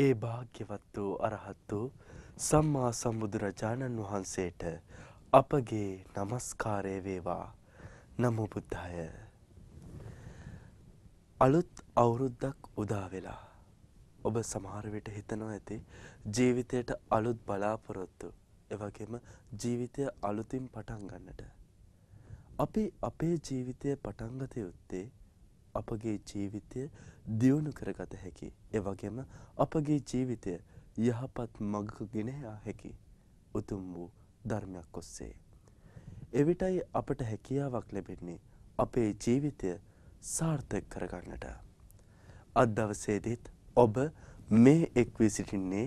ඒ භාග්‍යවත් වූ අරහත් වූ සම්මා සම්බුදුරජාණන් වහන්සේට අපගේ নমස්කාරය වේවා නමෝ බුද්ධාය අලුත් අවුරුද්දක් උදා වෙලා ඔබ සමහර විට හිතනවා ඇති ජීවිතයට අලුත් බලාපොරොත්තු එවැගේම ජීවිතය අලුතින් පටන් ගන්නට අපි අපේ ජීවිතය පටන් ගත යුත්තේ අපගේ ජීවිතය දියුණු කරගත හැකි. ඒ වගේම අපගේ ජීවිතය යහපත් මඟක ගෙන යා හැකි උතුම් වූ ධර්මයක් ඔස්සේ. එවිටයි අපට හැකියාවක් ලැබෙන්නේ අපේ ජීවිතය සාර්ථක කරගන්නට. අද දවසේදීත් ඔබ මේ එක් වී සිටින්නේ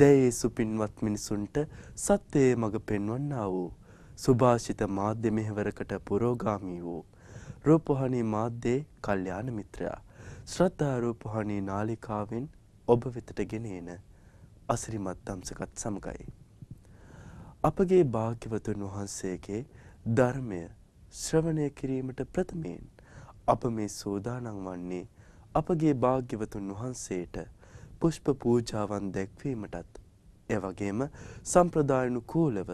දැයේ සුපින්වත් මිනිසුන්ට සත්‍යයේ මඟ පෙන්වන්නා වූ සුභාෂිත මාධ්‍ය මෙහෙවරකට පුරෝගාමී වූ රූපවාහිනී මාධ්‍යයේ කල්යාණ මිත්‍රයා. ශ්‍රද්ධා රූපවාහිනී නාලිකාවෙන් ඔබ වෙතට ගෙන එන අසිරිමත් දම්සකත් සමගයි. අපගේ භාග්‍යවතුන් වහන්සේගේ ධර්මය ශ්‍රවණය කිරීමට ප්‍රථමයෙන් අප මේ සූදානම් වන්නේ අපගේ භාග්‍යවතුන් වහන්සේට පුෂ්ප පූජාවන් දැක්වීමටත් එවගේම සම්ප්‍රදායනුකූලව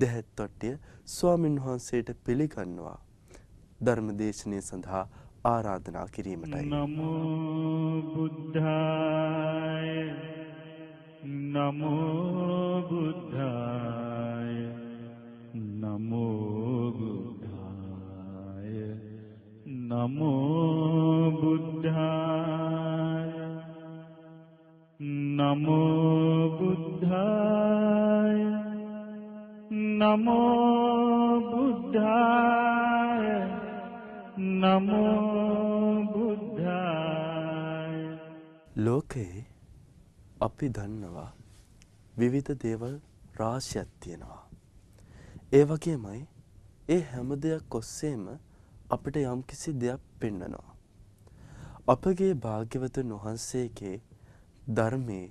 දැහැත්තොට්ටිය ස්වාමින් වහන්සේට පිළිගන්නවා धर्मदेश ने संधा आराधना की नमो बुद्धाय नमो बुद्धाय नमो बुद्धाय नमो बुद्धाय नमो बुद्धाय नमो बुद्धाय නමෝ බුද්ධාය ලෝකේ අපි දන්නවා විවිධ දේවල් රාශියක් තියෙනවා. ඒ වගේමයි ඒ හැම දෙයක් ඔස්සේම අපිට යම්කිසි දෙයක් පෙන්නනවා. අපගේ භාග්‍යවතුන් වහන්සේගේ ධර්මයේ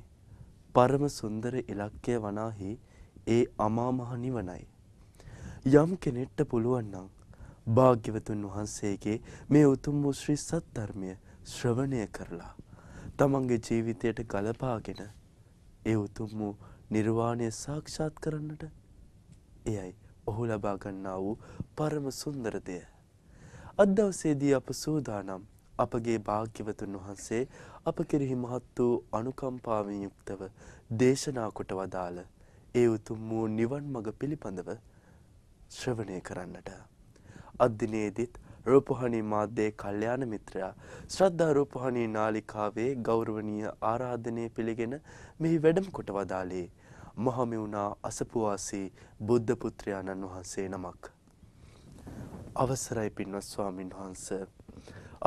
පරම සුන්දර ඉලක්කය වනාහි ඒ අමාමහ නිවනයි. යම් කෙනෙක්ට පුළුවන් නම් භාග්‍යවතුන් වහන්සේගේ මේ උතුම් වූ ශ්‍රී සත්ධර්මය ශ්‍රවණය කරලා තමන්ගේ ජීවිතයට ගලපාගෙන ඒ උතුම් වූ නිර්වාණය සාක්ෂාත් කරන්නට එයයි ඔහු ලබා ගන්නා වූ පරම සුන්දර දෙය. අද දවසේදී අප සූදානම් අපගේ භාග්‍යවතුන් වහන්සේ අප කෙරෙහි මහත් වූ අනුකම්පාවෙන් යුක්තව දේශනා කොට වදාළ ඒ උතුම් වූ නිවන් මඟ පිළිබඳව ශ්‍රවණය කරන්නට අධ්දිනයේදීත් රූපහණී මාධ්‍යයේ කල්්‍යයාන මිත්‍රයා ශ්‍රද්ධා රූපහණී නාලිකාවේ ගෞරවනීය ආරාධනය පිළිගෙන මෙහි වැඩම කොට වදාලේ මහමිවුණා අසපුවාසී බුද්ධ පුත්‍රයාණන් වහන්සේ නමක්. අවසරයි පින්වත් ස්වාමින් වහන්ස.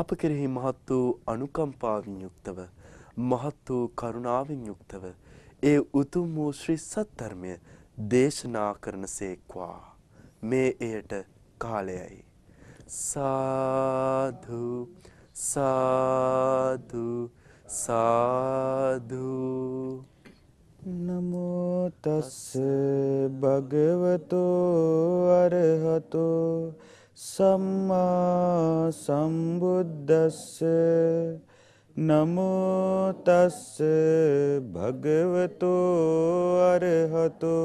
අප කෙරෙහි මහත් වූ අනුකම්පාවෙන් යුක්තව මහත් වූ කරුණාවෙන් යුක්තව ඒ උතුම් වූ ශ්‍රී සත්ධර්මය දේශනා කරන සේක්වා. මේ එයට කාලයයි. සාධු සාධු සාධු නමෝ තස් භගවතෝ අරහතෝ සම්මා සම්බුද්දස්ස නමෝ තස් භගවතෝ අරහතෝ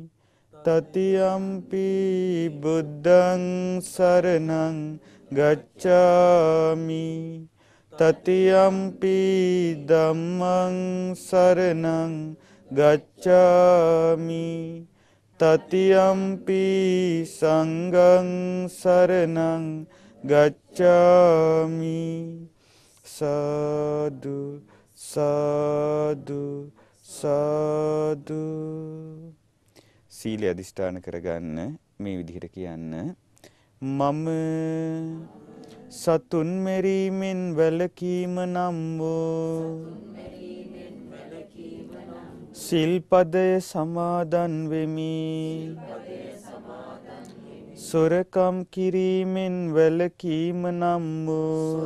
තතියම්පි බුද්ධං සරණං ගච්ඡාමි තතියම්පි ධම්මං සරණං ගච්ඡාමි තතියම්පි සංඝං සරණං ගච්ඡාමි සාදු සාදු සාදු සීලය අධිෂ්ඨාන කරගන්න මේ විදිහට කියන්න මම සතුන් මෙරීමෙන් වැළකීම නම් වූ සිල්පදය සමාදන් වෙමි සොරකම් කිරීමෙන් වැළකීම නම් වූ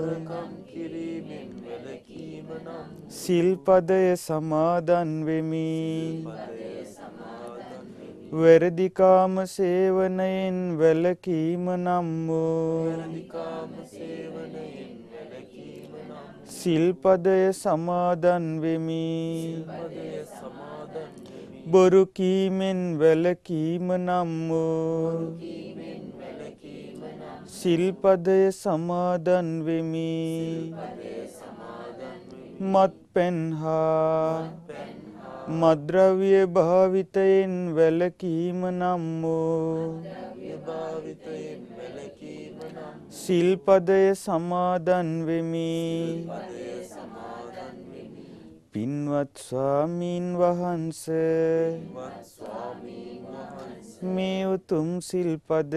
සිල්පදය සමාදන් වෙමි සමාදන් වැරදිකාම සේවනයෙන් වැලකීම නම් සිල්පදය සමාදන් වෙමි බොරු කීමෙන් වැලකීම නම් සිල්පදය සමාදන් වෙමි මත් පෙන්හා මද්‍රව්‍ය භාවිතයෙන් වැළකීම නම් වූ සිල්පදය සමාදන් වෙමි පින්වත් ස්වාමීන් වහන්ස මේ උතුම් සිල්පද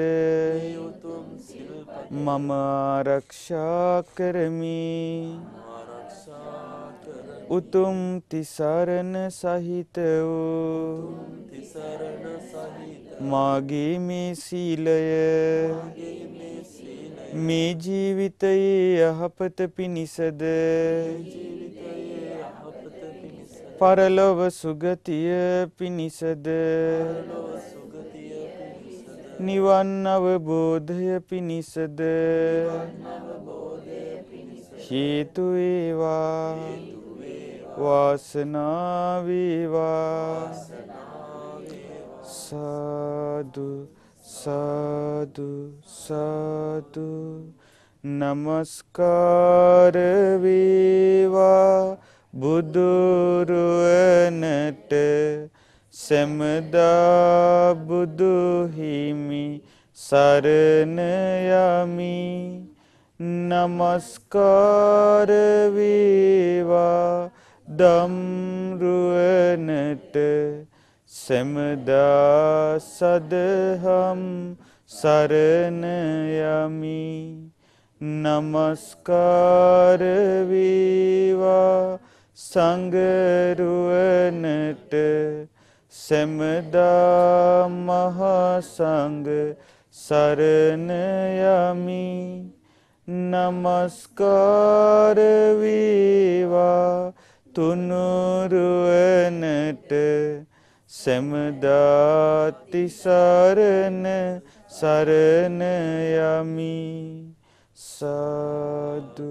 මම ආරක්ෂා කරමි උතුම් තිසරණ සහිත වූ මාගේ මේ සීලය මේ ජීවිතයේ යහපත පිණිසද පරලොව සුගතිය පිණිසද නිවන් අවබෝධය පිණිසද හේතු ඒවා වාසනා වේවා සාදු සාදු සාදු নমস্কার වේවා බුදුරුවනට සැමදා බුදුහිමි සරණ යමි নমස්කාර වේවා දම්රුවනට සැමදා සදහම් සරණයමි නමස්කාරවීවා සංගරුවනට සැමදා මහාසංග සරණයමි නමස්කාරවීවා තුනුරුවනට සැමදාතිසාරණ සරණ යමි සාදු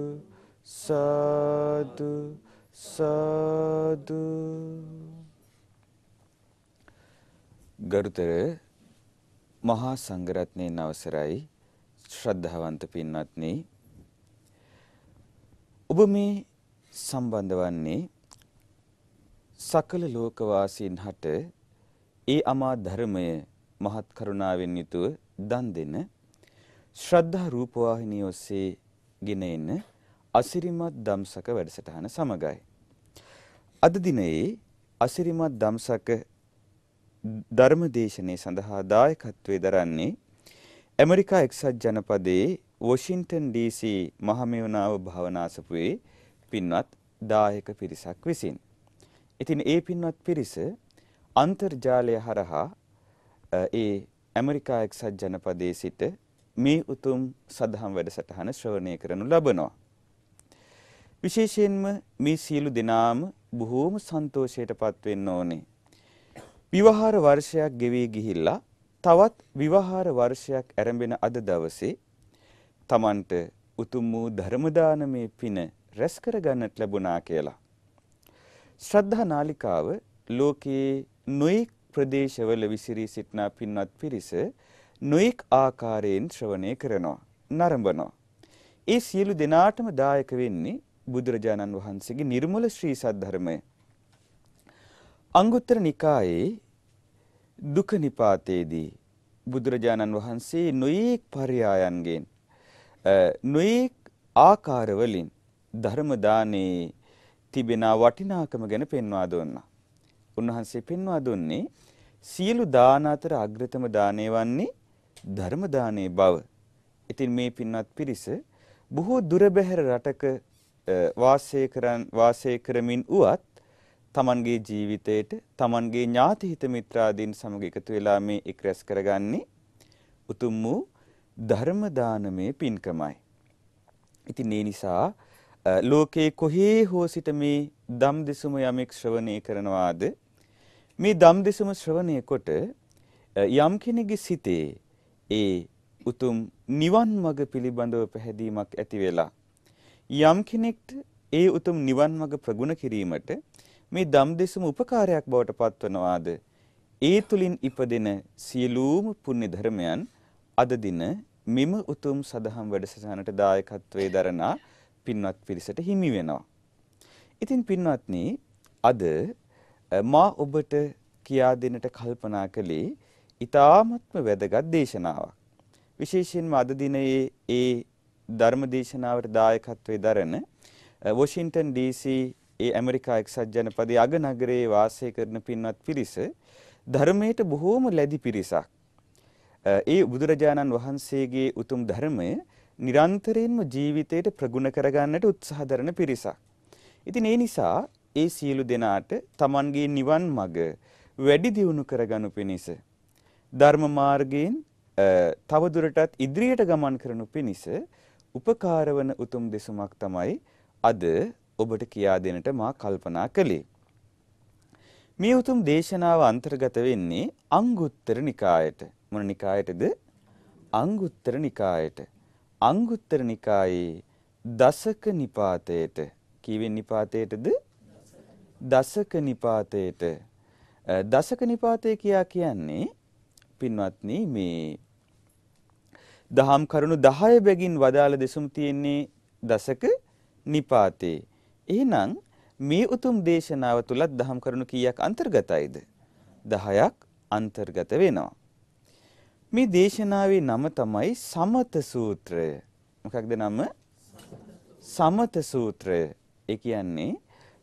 සාදු සාදු ගරුතර මහා සංඝරත්නයන් අවසරයි ශ්‍රද්ධාවන්ත පින්වත්නි ඔබ මේ සම්බන්ධ වන්නේ සකල ලෝකවාසීන් හට ඒ අමා ධර්මය මහත් කරුණාවෙන් යුතුව දන් දෙන ශ්‍රද්ධා රූපවාහිනිය ඔස්සේ ගෙන එන අසිරිමත් දම්සක වැඩසටහන සමගයි. අද දිනයේ අසිරිමත් දම්සක ධර්මදේශනය සඳහා දායකත්වයේ දරන්නේ ඇමරිකා එක්සත් ජනපදයේ වොෂින්ටන් ඩී.සී. මහමෙවුනාව භාවනාසපුවේ පින්වත් දායක පිරිසක් විසිනි. ඉතින් ඒ පින්වත් පිරිස අන්තර්ජාලය හරහා ඒ ඇමරිකා එක්සත් ජනපදයේ සිට මේ උතුම් සදහම් වැඩසටහන ශ්‍රවණය කරනු ලබනවා. විශේෂයෙන්ම මේ සියලු දෙනාම බොහෝම සන්තෝෂයට පත්වෙන්න ඕනේ. විවහාර වර්ෂයක් ගෙවී ගිහිල්ලා තවත් විවහාර වර්ෂයක් ඇරඹෙන අද දවසේ තමන්ට උතුම් වූ ධර්මදානමේ පින රැස් කරගන්නට ලැබුණා කියලා. ශ්‍රද්ධා නාලිකාව ලෝකයේ නොයෙක් ප්‍රදේශවල විසිරී සිටිනා පින්වත් පිරිස නොයෙක් ආකාරයෙන් ශ්‍රවණය කරනවා, නරඹනවා. ඒ සියලු දෙනාටම දායක වෙන්නේ බුදුරජාණන් වහන්සේගේ නිර්මල ශ්‍රී සද්ධර්මය. අංගුත්තර නිකායේ දුක නිපාතයේදී බුදුරජාණන් වහන්සේ නොයෙක් පරයායන්ගෙන් නොයෙක් ආකාරවලින් ධර්ම දානේ තිබෙන වටිනාකම ගැන පෙන්වා දුන්නා. උන්වහන්සේ පෙන්වා දුන්නේ සියලු දාන අතර අග්‍රතම දානය වන්නේ ධර්ම දානයේ බව. ඉතින් මේ පින්වත් පිරිස බොහෝ දුර බැහැර රටක වාසය කරන් වාසය කරමින් උවත් තමන්ගේ ජීවිතයට තමන්ගේ ඥාති හිත මිත්‍රාදීන් සමග එකතු වෙලා මේ එක් රැස් කරගන්නේ උතුම් වූ ධර්ම දානමේ පින්කමයි. ඉතින් ඒ නිසා ලෝකයේ කොහේ හෝ සිට මේ දම් දෙසුම යමෙක් ශ්‍රවණය කරනවාද මේ දම් දෙසුම ශ්‍රවණය කොට යම් කෙනෙකුගේ සිතේ ඒ උතුම් නිවන් මඟ පිළිබඳව පැහැදීමක් ඇති වෙලා යම් කෙනෙක්ට ඒ උතුම් නිවන් මඟ ප්‍රගුණ කිරීමට මේ දම් දෙසුම උපකාරයක් බවට පත්වනවාද ඒ තුලින් ඉපදෙන සියලුම පුණ්‍ය ධර්මයන් අද දින මෙම උතුම් සදහම් වැඩසටහනට දායකත්වයේ දරනා පින්වත් පිරිසට හිමි වෙනවා. ඉතින් පින්වත්නි අද මා ඔබට කියා දෙන්නට කල්පනා කළේ ඊ타ත්ම වැදගත් දේශනාවක්. විශේෂයෙන්ම අද දිනයේ ඒ ධර්ම දේශනාවට දායකත්වයේ දරන වොෂින්ටන් DC ඒ ඇමරිකා එක්සත් ජනපදයේ අග නගරයේ වාසය කරන පින්වත් පිරිස ධර්මයට බොහෝම ලැබි පිරිසක්. ඒ බුදුරජාණන් වහන්සේගේ උතුම් ධර්මය නිරන්තරයෙන්ම ජීවිතයට ප්‍රගුණ කරගන්නට උත්සාහ දරන පිරිසක්. ඉතින් ඒ නිසා ඒ සියලු දෙනාට Tamanගේ නිවන් මඟ වැඩි දියුණු කරගනු පිණිස ධර්ම මාර්ගයෙන් තවදුරටත් ඉදිරියට ගමන් කරනු පිණිස උපකාරවන උතුම් දෙසුමක් තමයි අද ඔබට කියා දෙන්නට මා කල්පනා කළේ. මේ උතුම් දේශනාව අන්තර්ගත වෙන්නේ අංගුත්තර නිකායට. මොන නිකායටද? අංගුත්තර නිකායට. අංගුත්තර නිකායේ දසක නිපාතයට කීවෙන් නිපාතයටද දසක නිපාතයට දසක නිපාතය කියා කියන්නේ පින්වත්නි මේ දහම් කරුණු 10 බැගින් වදාළ දෙසුම් තියෙන්නේ දසක නිපාතේ. එහෙනම් මේ උතුම් දේශනාව තුලත් දහම් කරුණු කීයක් අන්තර්ගතයිද? 10ක් අන්තර්ගත වෙනවා. මේ දේශනාවේ නම තමයි සමත සූත්‍රය. මොකක්ද නම? සමත සූත්‍රය. ඒ කියන්නේ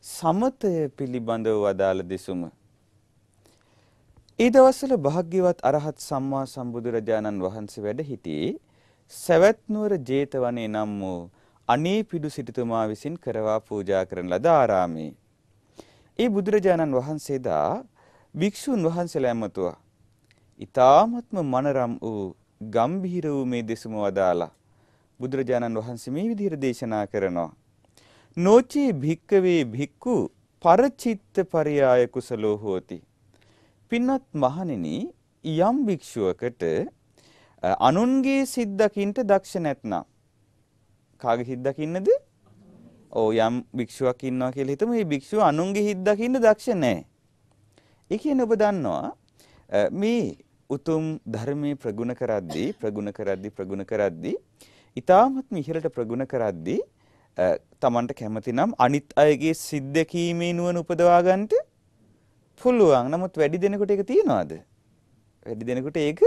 සමතය පිළිබඳව වදාළ දෙසුම. ඒ දවස්වල භාග්‍යවත් අරහත් සම්මා සම්බුදුරජාණන් වහන්සේ වැඩ සිටියේ සවැත් නුවර 제තවනේ නම් වූ අනේ පිඩු සිටුතුමා විසින් කරවා පූජා කරන ලද ආරාමේ. ඒ බුදුරජාණන් වහන්සේ දා වික්ෂුන් වහන්සේලා ඇමතුවා. ඊ타ත්ම මනරම් වූ ගම්භීර වූ මේ දෙසුම වදාලා බුදුරජාණන් වහන්සේ මේ විදිහට දේශනා කරනවා. නෝචේ භික්කවේ භික්කු පරචිත්ත පරියාය කුසලෝ හෝති. පින්වත් මහණෙනි යම් භික්ෂුවකට අනුන්ගේ සිද්දකින්ට දක්ෂ නැත්නම් කාගේ හිද්දකින්නද? ඕ යම් භික්ෂුවක් ඉන්නවා කියලා හිතමු. මේ භික්ෂුව අනුන්ගේ හිද්දකින්න දක්ෂ නැහැ. ඒ කියන්නේ ඔබ දන්නවා මේ උතුම් ධර්මයේ ප්‍රගුණ කරද්දී ප්‍රගුණ කරද්දී ප්‍රගුණ කරද්දී ඊටාමත් මිහිරට ප්‍රගුණ කරද්දී තමන්ට කැමතිනම් අනිත් අයගේ සිද්දකීමේ නුවණ උපදවා ගන්නට පුළුවන්. නමුත් වැඩි දෙනෙකුට ඒක තියනවාද? වැඩි දෙනෙකුට ඒක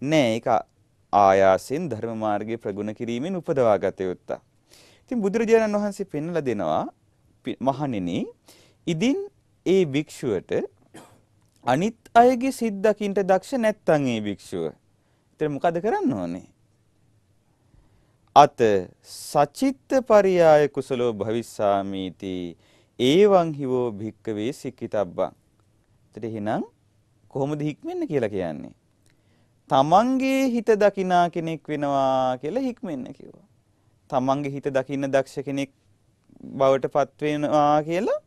නෑ. ඒක ආයාසෙන් ධර්ම මාර්ගයේ ප්‍රගුණ කිරීමෙන් උපදවාගත යුත්තක්. ඉතින් බුදුරජාණන් වහන්සේ පෙන්ලා දෙනවා මහණෙනි, ඉදින් ඒ භික්ෂුවට අනිත් අයගේ සිද්දකින්ට දක්ෂ නැත්තං ඒ භික්ෂුව. එතර මොකද කරන්න ඕනේ? අත සචිත්ත පරියාය කුසලෝ භවිස්සාමීති ඒවං හිවෝ භික්කවේ සික්කිතබ්බං. එතට එහෙනම් කොහොමද හික්මෙන්න කියලා කියන්නේ? තමන්ගේ හිත දකිනා කෙනෙක් වෙනවා කියලා හික්මෙන්න කිව්වා. තමන්ගේ හිත දකින්න දක්ෂ කෙනෙක් බවට පත් වෙනවා කියලා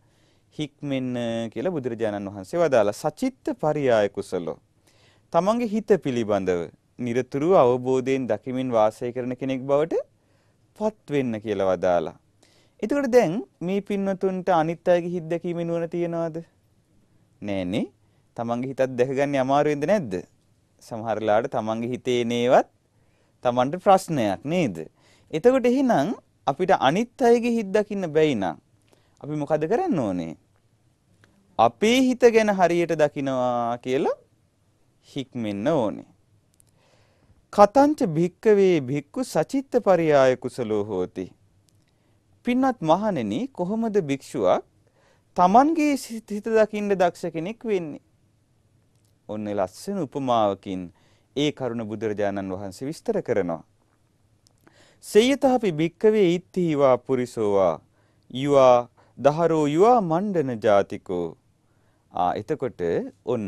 හික්මෙන්න කියලා බුදුරජාණන් වහන්සේ වදාලා සචිත්ත පරියාය කුසලෝ. තමන්ගේ හිත පිළිබඳව নিরතුරු අවබෝධයෙන් දකිමින් වාසය කරන කෙනෙක් බවට පත් වෙන්න කියලා වදාලා. එතකොට දැන් මේ පින්වතුන්ට අනිත් අයගේ හිත දැකීමේ නුවණ තියනවාද? නෑනේ. තමන්ගේ හිතත් දැකගන්නේ අමාරුවෙන්ද නැද්ද? සමහර වෙලාවට තමන්ගේ හිතේ නේවත් තමන්ට ප්‍රශ්නයක් නේද? එතකොට එහෙනම් අපිට අනිත් අයගේ හිත දකින්න බැයි නම් අපි මොකද කරන්න ඕනේ? අපේ හිත ගැන හරියට දකිනවා කියලා හික්මෙන්න ඕනේ. කතංච භික්කවේ භික්කු සචිත්ත පරියාය කුසලෝ හෝති. පින්වත් මහණෙනි කොහොමද භික්ෂුවක් Tamanගේ හිත දකින්න දක්ෂ කෙනෙක් වෙන්නේ? ඔන්න ලස්සන උපමාවකින් ඒ කරුණ බුදුරජාණන් වහන්සේ විස්තර කරනවා. සේයතහපි භික්කවේ ඉත්තිවා පුරිසෝවා යුවා දහරෝ යුවා මණ්ඩන ජාතිකෝ ආ එතකොට ඔන්න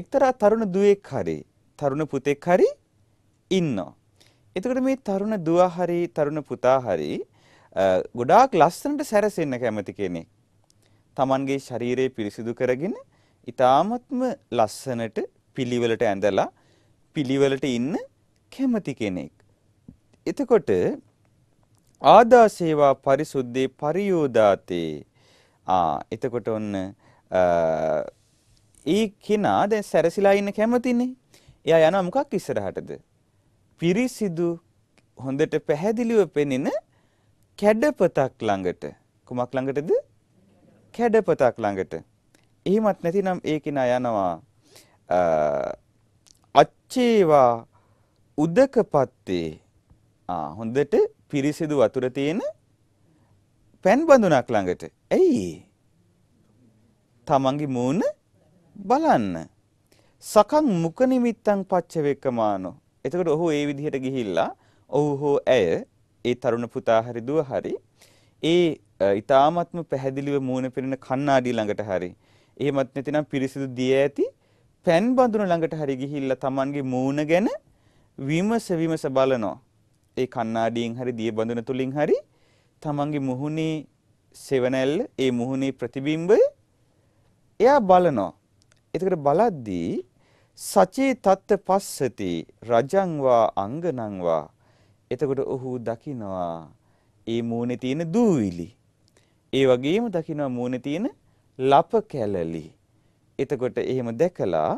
එක්තරා තරුණ දුවෙක් හරි තරුණ පුතෙක් හරි ඉන්නවා. එතකොට මේ තරුණ දුවා හරි තරුණ පුතා හරි ගොඩාක් ලස්සනට සැරසෙන්න කැමති කෙනෙක්. Tamanගේ ශරීරය පිරිසිදු කරගෙන ඊ타මත්ම ලස්සනට පිළිවෙලට ඇඳලා පිළිවෙලට ඉන්න කැමති කෙනෙක්. එතකොට ආදා සේවා පරිසුද්ධේ පරියෝදාතේ ආ එතකොට ඔන්න ඒ කෙනා දැන් සැරසිලා ඉන්න කැමතිනේ. එයා යනවා මොකක් ඉස්සරහටද? පිරිසිදු හොඳට පැහැදිලිව පෙනෙන කැඩපතක් ළඟට. කුමක් ළඟටද? කැඩපතක් ළඟට. එහෙමත් නැතිනම් ඒ කෙනා යනවා අච්චේවා උදකපත්තේ ආ හොඳට පිරිසිදු වතුර තියෙන පෑන් බඳුනක් ළඟට. ඇයි? තමන්ගේ මූණ බලන්න. සකං මුඛ නිමිත්තං පච්ච වේකමානෝ. එතකොට ඔහු ඒ විදිහට ගිහිල්ලා ඔහු හෝ ඇය ඒ තරුණ පුතා හරි දුව හරි ඒ ඊ타ත්ම පැහැදිලිව මූණ පෙනෙන කණ්ණාඩි ළඟට හරි එහෙමත් නැතිනම් පිරිසිදු දිය ඇති පෑන් බඳුන ළඟට හරි ගිහිල්ලා Tamanගේ මූණ ගැන විමස විමස බලනවා. ඒ කණ්ණාඩියෙන් හරි දිය බඳුන තුලින් හරි Tamanගේ මුහුණේ සෙවණැල්ල ඒ මුහුණේ ප්‍රතිබිම්බය එයා බලනවා. එතකොට බලද්දී සචේ තත්ත පස්සති රජංවා අංගනංවා එතකොට ඔහු දකිනවා ඒ මූණේ තියෙන දූවිලි. ඒ වගේම දකිනවා මූණේ තියෙන ලප කැලලි. එතකොට එහෙම දැකලා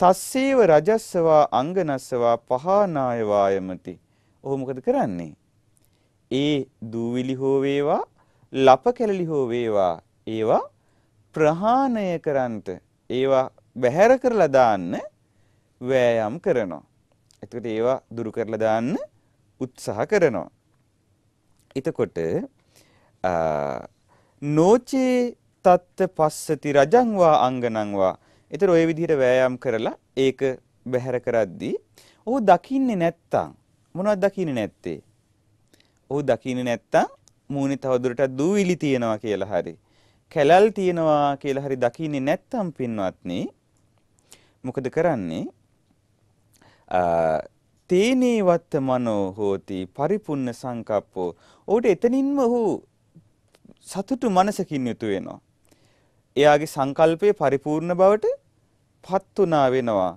තස්සේව රජස්සවා අංගනස්සවා පහනාය වායමති. ඔහු මොකද කරන්නේ? ඒ දූවිලි හෝ වේවා ලප කැලලි හෝ වේවා ඒවා ප්‍රහාණය කරන්නට ඒවා බැහැර කරලා දාන්න වෑයම් කරනවා. එතකොට ඒවා දුරු කරලා දාන්න උත්සාහ කරනවා. එතකොට නෝචේ තත්ත පස්සති රජංවා අංගනංවා එතර ඔය විදිහට වෑයම් කරලා ඒක බැහැර කරද්දී ඔහු දකින්නේ නැත්තම් මොනවද දකින්නේ නැත්තේ? ඔහු දකින්නේ නැත්තම් මූණේ තවදුරටත් දූවිලි තියනවා කියලා හරි. කැලල් තියෙනවා කියලා හරි දකින්නේ නැත්තම් පින්වත්නි මොකද කරන්නේ තේනේ වත්ත මනෝ හෝති පරිපුන්න සංකප්පෝ ඌට එතනින්ම ඔහු සතුටු මනසකින් යුතු වෙනවා එයාගේ සංකල්පයේ පරිපූර්ණ බවට පත් වුණා වෙනවා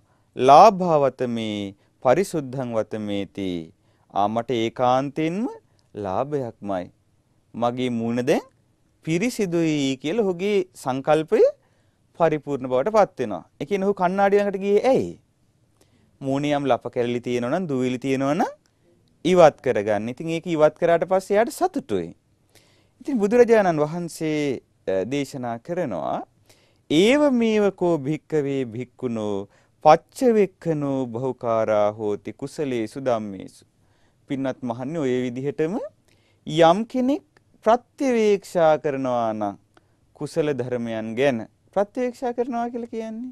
ලාභවත මේ පරිසුද්ධං වතමේති ආ මට ඒකාන්තයෙන්ම ලාභයක්මයි මගේ මූණ දැන් පිරිසිදුයි කියලා ඔහුගේ සංකල්පය පරිපූර්ණ බවට පත් වෙනවා. ඒ කියන්නේ ඔහු කණ්ණාඩිය ළඟට ගියේ ඇයි? මූණියම් ලප කැලලි තියෙනවා නම් දුවිලි තියෙනවා නම් ඉවත් කරගන්න. ඉතින් ඒක ඉවත් කරාට පස්සේ යාට සතුටුයි. ඉතින් බුදුරජාණන් වහන්සේ දේශනා කරනවා ඒව මේවකෝ භික්කවේ භික්කුණෝ පච්චවෙක්කනෝ බහුකාරා හෝති කුසලේසු ධම්මේසු. පින්වත් මහන්නේ ඔය විදිහටම යම් කෙනෙක් ප්‍රත්‍යවේක්ෂා කරනවා නම් කුසල ධර්මයන් ගැන ප්‍රත්‍යවේක්ෂා කරනවා කියලා කියන්නේ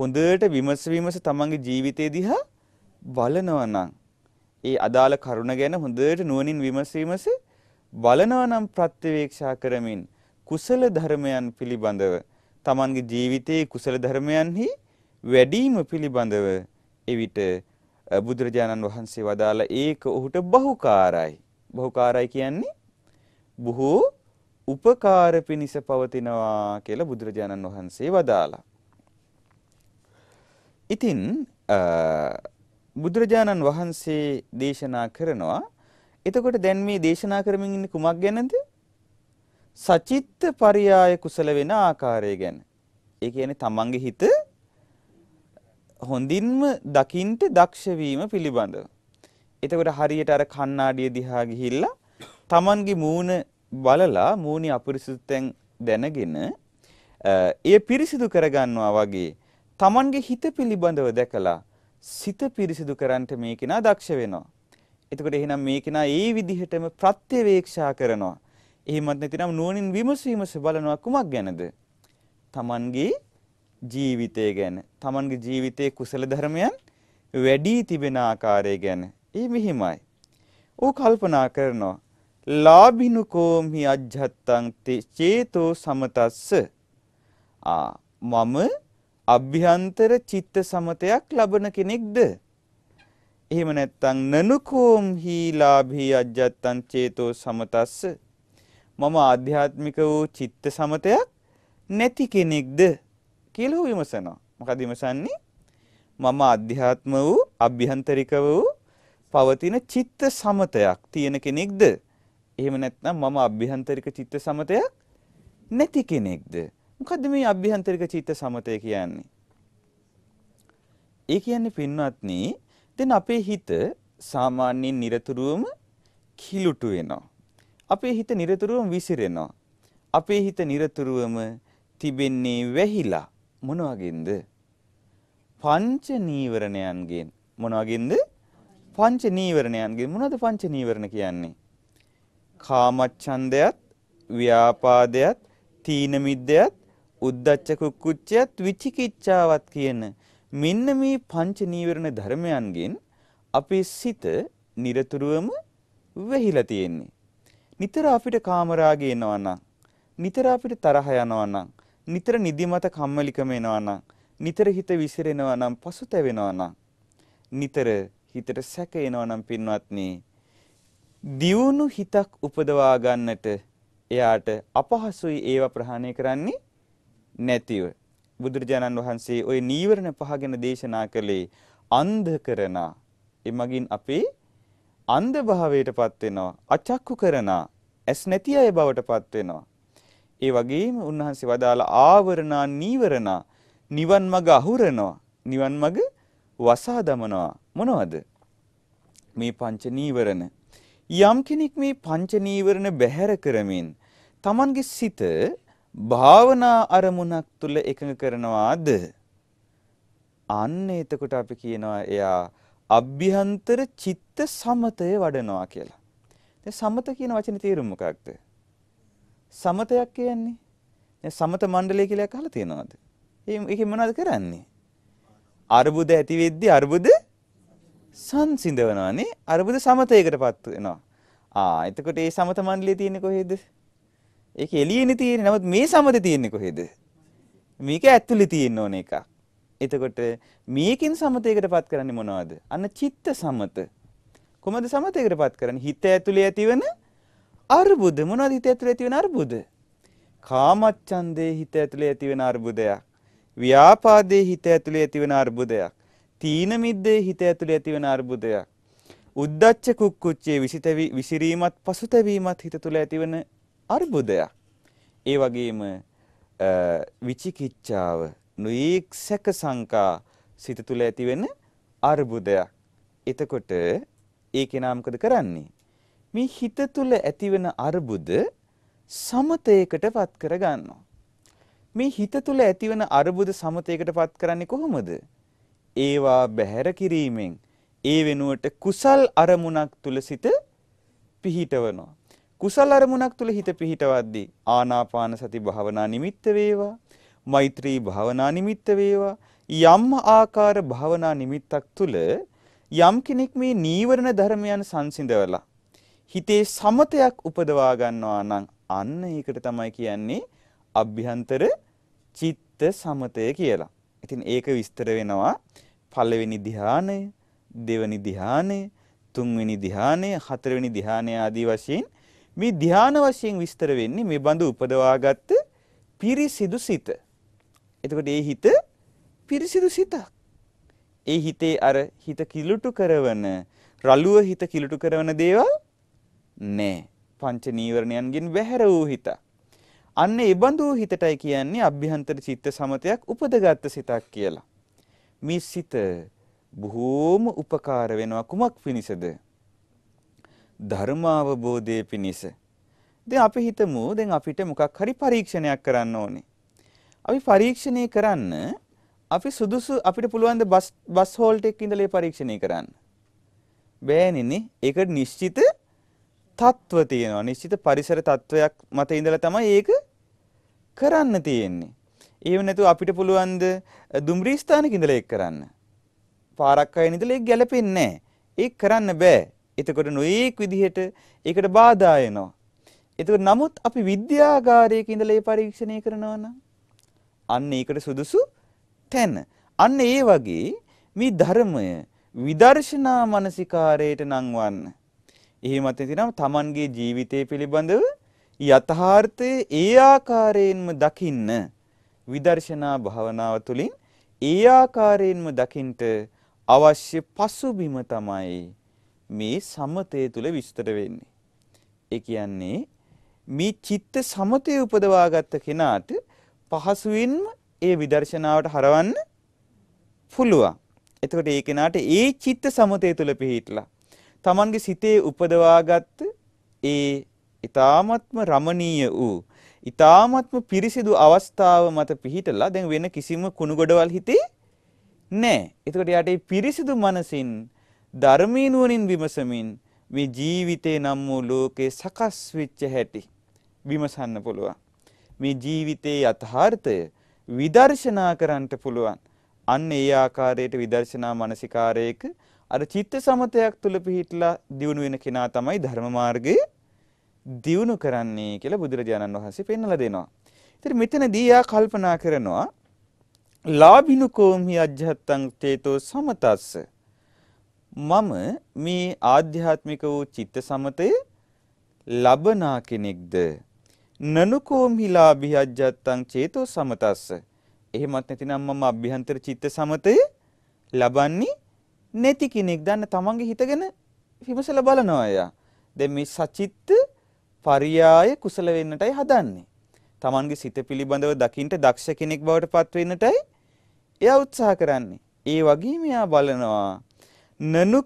හොඳට විමස විමස තමන්ගේ ජීවිතය දිහා බලනවා නම් ඒ අදාළ කරුණ ගැන හොඳට නුවණින් විමස විමස බලනවා නම් ප්‍රත්‍යවේක්ෂා කරමින් කුසල ධර්මයන් පිළිබඳව තමන්ගේ ජීවිතයේ කුසල ධර්මයන්හි වැඩිම පිළිබඳව එවිට බුදුරජාණන් වහන්සේ වදාළ ඒක ඔහුට බහුකාරයි. බහුකාරයි කියන්නේ බොහෝ උපකාර පිණිස පවතිනවා කියලා බුදුරජාණන් වහන්සේ වදාලා. ඉතින් බුදුරජාණන් වහන්සේ දේශනා කරනවා එතකොට දැන් මේ දේශනා කරමින් ඉන්නේ කුමක් ගැනද? සචිත්ත පරියාය කුසල වෙන ආකාරය ගැන. ඒ කියන්නේ තමන්ගේ හිත හොඳින්ම දකින්ට දක්ෂ වීම පිළිබඳව. එතකොට හරියට අර කණ්ණාඩිය දිහා ගිහිල්ලා තමන්ගේ මූණ බලලා මූණි අපිරිසිදුතෙන් දැනගෙන ඒ පිරිසිදු කරගන්නවා වගේ තමන්ගේ හිත පිළිබඳව දැකලා සිත පිරිසිදු කරන්නට මේ කෙනා දක්ෂ වෙනවා. එතකොට එහෙනම් මේ කෙනා ඒ විදිහටම ප්‍රත්‍යවේක්ෂා කරනවා. එහෙමත් නැතිනම් නුවණින් විමසීමස බලනවා කුමක් ගැනද? තමන්ගේ ජීවිතය ගැන. තමන්ගේ ජීවිතයේ කුසල ධර්මයන් වැඩි තිබෙන ආකාරය ගැන. ඒ මෙහිමයි. ਉਹ කල්පනා කරනවා ලාබිනුකෝම්හි අජ්ජත්තං චේතෝ සමතස්ස මම අභ්‍යන්තර චිත්ත සමතයක් ලබන කෙනෙක්ද එහෙම නැත්තං නනුකෝම්හි ලාභී අජ්ජත්තං චේතෝ සමතස්ස මම ආධ්‍යාත්මික වූ චිත්ත සමතයක් නැති කෙනෙක්ද කියලා විමසනවා මොකද විමසන්නේ මම අධ්‍යාත්ම වූ අභ්‍යන්තරික වූ පවතින චිත්ත සමතයක් තියෙන කෙනෙක්ද එහෙම නැත්නම් මම අභ්‍යන්තරික චිත්ත සමතයක් නැති කෙනෙක්ද? මොකද්ද මේ අභ්‍යන්තරික චිත්ත සමතය කියන්නේ? ඒ කියන්නේ පින්වත්නි දැන් අපේ හිත සාමාන්‍යයෙන් নিরතුරුවම කිලුටු වෙනවා. අපේ හිත নিরතුරුවම විසිරෙනවා. අපේ හිත নিরතුරුවම තිබෙන්නේ වැහිලා මොන වගේන්ද? පංච නීවරණයන්ගෙන් මොන වගේන්ද? පංච නීවරණයන්ගෙන් මොනවද පංච නීවරණ කියන්නේ? කාමච්ඡන්දයත් ව්‍යාපාදයත් තීන මිද්දයත් උද්දච්ච කුක්කුච්චයත් විචිකිච්ඡාවත් කියන මෙන්න මේ පංච නීවරණ ධර්මයන්ගෙන් අපේ සිත নিরතුරුවම වෙහිලා තියෙන්නේ. නිතර අපිට කාමරාගය එනවා නම්, නිතර අපිට තරහ යනවා නම්, නිතර නිදිමත කම්මැලිකම එනවා නම්, නිතර හිත විසිරෙනවා නම්, පසුතැවෙනවා නම්, නිතර හිතට සැක එනවා නම් පින්වත්නි, දියුණු හිතක් උපදවා ගන්නට එයාට අපහසුයි ඒව ප්‍රහාණය කරන්නේ නැතිව බුදුරජාණන් වහන්සේ ওই නීවරණ පහ ගැන දේශනා කළේ අන්ධ කරන එමගින් අපි අන්ධ භාවයටපත් වෙනවා අචක්කු කරන ඇස් නැති අය බවටපත් වෙනවා ඒ වගේම උන්වහන්සේ වදාළ ආවරණා නීවරණා නිවන් මඟ අහුරනවා නිවන් මඟ වසා දමනවා මොනවද මේ පංච නීවරණ යම් කෙනෙක් මේ පංච නීවරණ බැහැර කරමින් Tamanගේ සිත භාවනා අරමුණක් තුල එකඟ කරනවාද? අන්න එතකොට අපි කියනවා එයා අභ්‍යන්තර චිත්ත සමතය වඩනවා කියලා. දැන් සමත කියන වචනේ තේරුම මොකක්ද? සමතයක් කියන්නේ දැන් සමත මණ්ඩලය කියලා අහලා තියෙනවද? ඒ මොනවද කරන්නේ? අර්බුද ඇති වෙද්දී අර්බුද සංසිඳවනවානේ අරබුද සමතයකටපත් වෙනවා. ආ එතකොට මේ සමත මණ්ඩලය තියෙන්නේ කොහෙද? ඒක එළියේනේ තියෙන්නේ. නමුත් මේ සමතේ තියෙන්නේ කොහෙද? මේක ඇතුලේ තියෙන්න ඕන එකක්. එතකොට මේකෙන් සමතයකටපත් කරන්නේ මොනවද? අන්න චිත්ත සමත. කොහොමද සමතයකටපත් කරන්නේ? හිත ඇතුලේ ඇතිවන අර්බුද මොනවද හිත ඇතුලේ ඇතිවන අර්බුද? කාමච්ඡන්දේ හිත ඇතුලේ ඇතිවන අර්බුදයක්. ව්‍යාපාදේ හිත ඇතුලේ ඇතිවන අර්බුදයක්. තීන මිද්දේ හිත ඇතුළේ ඇතිවන අර්බුදයක්. උද්දච්ච කුක්කුච්චේ විසිතවි විසිරීමත් පසුතැවීමත් හිත තුළ ඇතිවන අර්බුදයක්. ඒ වගේම විචිකිච්ඡාව නුයික් සැක සංකා සිත තුළ ඇතිවෙන අර්බුදයක්. එතකොට ඒ කෙනා මොකද කරන්නේ? මේ හිත තුළ ඇතිවෙන අර්බුද සමතයකට පත් කරගන්නවා. මේ හිත තුළ ඇතිවන අර්බුද සමතයකට පත් කරන්නේ කොහොමද? ඒවා බැහැර කිරීමෙන් ඒ වෙනුවට කුසල් අරමුණක් තුල සිත පිහිටවනවා. කුසල් අරමුණක් තුල හිත පිහිටවද්දී ආනාපාන සති භාවනා නිමිත්ත වේවා, මෛත්‍රී භාවනා නිමිත්ත වේවා, යම් ආකාර භාවනා නිමිත්තක් තුල යම් කෙනෙක් මේ නීවරණ ධර්මයන් සංසිඳවලා හිතේ සමතයක් උපදවා ගන්නවා නම් අන්න ඒකට තමයි කියන්නේ අභ්‍යන්තර චිත්ත සමතය කියලා. ඉතින් ඒක විස්තර වෙනවා පළවෙනි ධ්‍යානය, දෙවෙනි ධ්‍යානය, තුන්වෙනි ධ්‍යානය, හතරවෙනි ධ්‍යානය ආදී වශයෙන් මේ ධ්‍යාන වශයෙන් විස්තර වෙන්නේ මේ බඳු උපදවාගත් පිරිසිදු සිත. එතකොට ඒ හිත පිරිසිදු සිතක්. ඒ හිතේ අර හිත කිලුටු කරවන, රළුව හිත කිලුටු කරවන දේවල් නෑ. පංච නීවරණයන්ගෙන් බැහැර වූ හිතක්. අන්න ඒ බඳු හිතටයි කියන්නේ අභ්‍යන්තර චිත්ත සමතයක් උපදගත් සිතක් කියලා. මේ සිත බොහෝම උපකාර වෙනවා කුමක් පිණිසද? ධර්මාවබෝධය පිණිස. දැන් අපි හිතමු දැන් අපිට මොකක් හරි පරීක්ෂණයක් කරන්න ඕනේ. අපි පරීක්ෂණය කරන්න අපි සුදුසු අපිට පුළුවන් ද බස් බස් හෝල්ට් එකක ඉඳලා පරීක්ෂණය කරන්න. බෑනේ ඒකට නිශ්චිත තත්ත්ව තියෙනවා. නිශ්චිත පරිසර තත්වයක් මත ඉඳලා තමයි ඒක කරන්න තියෙන්නේ. ඒව නැතුව අපිට පුළුවන් ද දුම්රිය ස්ථානක ඉඳලා ඒක කරන්න. පාරක් අයින ඉඳලා ඒක ගැලපෙන්නේ නැහැ. ඒක කරන්න බෑ. එතකොට නොඑක් විදිහට ඒකට බාධා එනවා. එතකොට නමුත් අපි විද්‍යාගාරයක ඉඳලා ඒ පරීක්ෂණය කරනවා නම් අන්න ඒකට සුදුසු තැන. අන්න ඒ වගේ මේ ධර්මය විදර්ශනා මානසිකාරයට නංවන්න. එහෙමත් නැතිනම් Tamanගේ ජීවිතය පිළිබඳව යථාර්ථය ඒ ආකාරයෙන්ම දකින්න විදර්ශනා භාවනාව තුළින් ඒ ආකාරයෙන්ම දකින්ට අවශ්‍ය පසුබිම තමයි මේ සමතය තුළ විස්තර වෙන්නේ. ඒ කියන්නේ මේ චිත්ත සමතය උපදවාගත්ත කෙනාට පහසුවෙන්ම ඒ විදර්ශනාවට හරවන්න පුළුවන්. එතකොට ඒ කෙනාට ඒ චිත්ත සමතය තුළ පිහිටලා තමන්ගේ සිතේ උපදවාගත්ත ඒ ඊ타මත්ම රමණීය වූ ඊ타මත්ම පිරිසිදු අවස්ථාව මත පිහිටලා දැන් වෙන කිසිම කුණු ගොඩවල් හිතේ නැහැ. එතකොට යාට පිරිසිදු මනසින් ධර්මී නුවණින් විමසමින් මේ ජීවිතේ නම් වූ ලෝකේ සකස් වෙච්ච හැටි විමසන්න පුළුවන්. මේ ජීවිතයේ යථාර්ථය විදර්ශනා කරන්නට පුළුවන්. අන්න ඒ ආකාරයට විදර්ශනා මානසිකාරයක අර චිත්ත සමතයක් තුල පිහිටලා දියුණු වෙන කෙනා තමයි ධර්ම මාර්ගයේ දියුණු කරන්නේ කියලා බුදුරජාණන් වහන්සේ පෙන්වලා දෙනවා. ඉතින් මෙතනදී යා කල්පනා කරනවා ලාභිනුකෝම්හි අජ්ජත්තං තේතෝ සමතස්ස මම මේ ආධ්‍යාත්මික වූ චිත්ත සමතය ලබනා කෙනෙක්ද නනුකෝම්හි ලාභි අජ්ජත්තං චේතෝ සමතස්ස එහෙමත් නැතිනම් මම අභ්‍යන්තර චිත්ත සමතය ලබන්නේ නැති කෙනෙක් දන්න තමන්ගේ හිතගෙන විමසලා බලනවා එයා. දැන් මේ සචිත්ත පරියාය කුසල වෙන්නටයි හදන්නේ. තමන්ගේ සිත පිළිබඳව දකින්ට දක්ෂ කෙනෙක් බවට පත්වෙන්නටයි එයා උත්සාහ කරන්නේ. ඒ වගේම එයා බලනවා නනු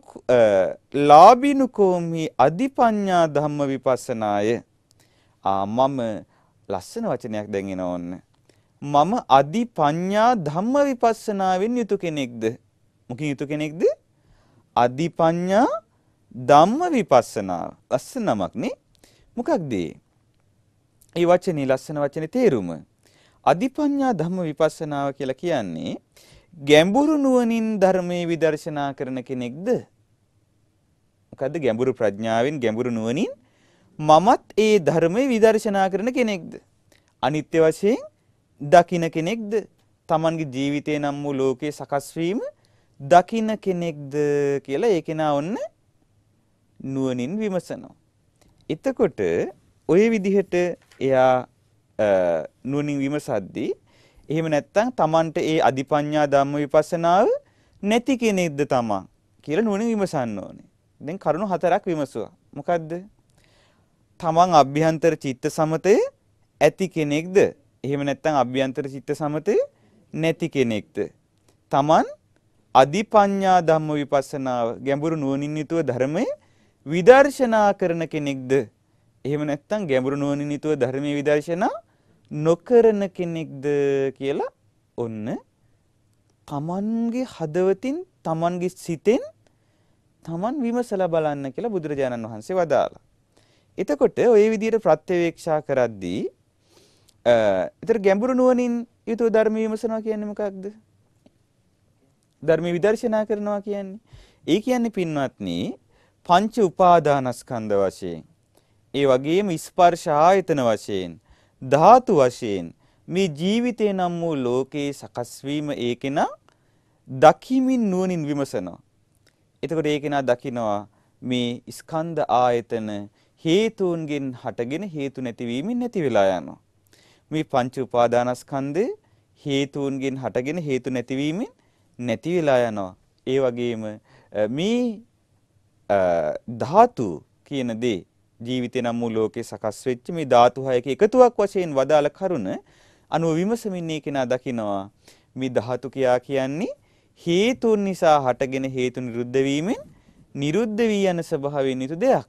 ලාබිනුකෝමි අධිපඤ්ඤා ධම්ම විපස්සනාය. ආ මම ලස්සන වචනයක් දැන් එන ඕන්න. මම අධිපඤ්ඤා ධම්ම විපස්සනාවෙන් යුතු කෙනෙක්ද? මොකින් යුතු කෙනෙක්ද? අධිපඤ්ඤා ධම්ම විපස්සනාව. ලස්සන නමක් නේ. මොකක්ද ඒ වචනේ ලස්සන වචනේ තේරුම අධිපඤ්ඤා ධම්ම විපස්සනාව කියලා කියන්නේ ගැඹුරු නුවණින් ධර්මයේ විදර්ශනා කරන කෙනෙක්ද මොකද්ද ගැඹුරු ප්‍රඥාවෙන් ගැඹුරු නුවණින් මමත් ඒ ධර්මයේ විදර්ශනා කරන කෙනෙක්ද අනිත්‍ය වශයෙන් දකින කෙනෙක්ද තමන්ගේ ජීවිතේ නම් වූ ලෝකයේ සකස් වීම දකින කෙනෙක්ද කියලා ඒ කෙනා ඔන්න නුවණින් විමසනවා එතකොට ඔය විදිහට එයා නුවණින් විමසද්දී එහෙම නැත්නම් Tamanට ඒ අධිපඤ්ඤා ධම්ම විපස්සනාව නැති කෙනෙක්ද තමන් කියලා නුවණින් විමසන්න ඕනේ. දැන් කරුණු හතරක් විමසුවා. මොකද්ද? තමන් අභ්‍යන්තර චිත්ත සමතේ ඇති කෙනෙක්ද? එහෙම නැත්නම් අභ්‍යන්තර චිත්ත සමතේ නැති කෙනෙක්ද? තමන් අධිපඤ්ඤා ධම්ම විපස්සනාව ගැඹුරු නුවණින් යුතුව ධර්මයේ විදර්ශනා කරන කෙනෙක්ද එහෙම නැත්නම් ගැඹුරු නුවණින් නිතුව ධර්මයේ විදර්ශනා නොකරන කෙනෙක්ද කියලා ඔන්න තමන්ගේ හදවතින් තමන්ගේ සිතෙන් තමන් විමසලා බලන්න කියලා බුදුරජාණන් වහන්සේ වදාලා. එතකොට ওই විදිහට ප්‍රත්‍යවේක්ෂා කරද්දී අ ඒතර ගැඹුරු නුවණින් යුතුව ධර්ම විමසනවා කියන්නේ මොකක්ද? ධර්ම විදර්ශනා කරනවා කියන්නේ. ඒ කියන්නේ පින්වත්නි පංච උපාදානස්කන්ධ වශයෙන් ඒ වගේම ස්පර්ශ ආයතන වශයෙන් ධාතු වශයෙන් මේ ජීවිතේ නම් වූ ලෝකේ සකස් වීම ඒකෙනා දකිමින් නුවණින් විමසනවා. එතකොට ඒකෙනා දකිනවා මේ ස්කන්ධ ආයතන හේතුන්ගෙන් හටගෙන හේතු නැතිවීමෙන් නැති වෙලා යනවා. මේ පංච උපාදානස්කන්ධේ හේතුන්ගෙන් හටගෙන හේතු නැතිවීමෙන් නැති වෙලා යනවා. ඒ වගේම මේ ධාතු කියන දේ ජීවිතේ නම් වූ ලෝකේ සකස් වෙච්ච මේ ධාතු හයක එකතුවක් වශයෙන් වදාළ කරුණ අනුව විමසමින් ඉන්නේ කෙනා දකිනවා මේ ධාතු කියා කියන්නේ හේතුන් නිසා හටගෙන හේතු නිරුද්ධ වීමෙන් නිරුද්ධ වී යන ස්වභාවයෙන් යුතු දෙයක්.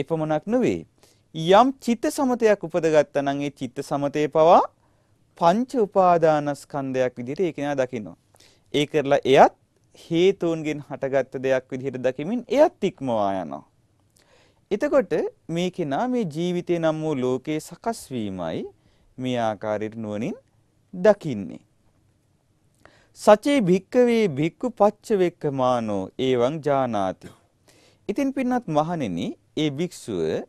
එපමණක් නොවේ. යම් චිත්ත සමතයක් උපදගත්තා නම් ඒ චිත්ත සමතේ පවා පංච උපාදානස්කන්ධයක් විදිහට ඒක නා දකිනවා. ඒ කරලා එයත් හේතුන්ගෙන් හටගත්ත දෙයක් විදිහට දකිමින් එයත් ඉක්මවා යනවා. එතකොට මේ කෙනා මේ ජීවිතේ නම් වූ ලෝකේ සකස් වීමයි මේ ආකාරයට නුවණින් දකින්නේ. සචේ භික්කවේ භික්කු පච්ච වෙක්කමානෝ එවං ජානාති. ඉතින් පින්නත් මහණෙනි, ඒ භික්ෂුව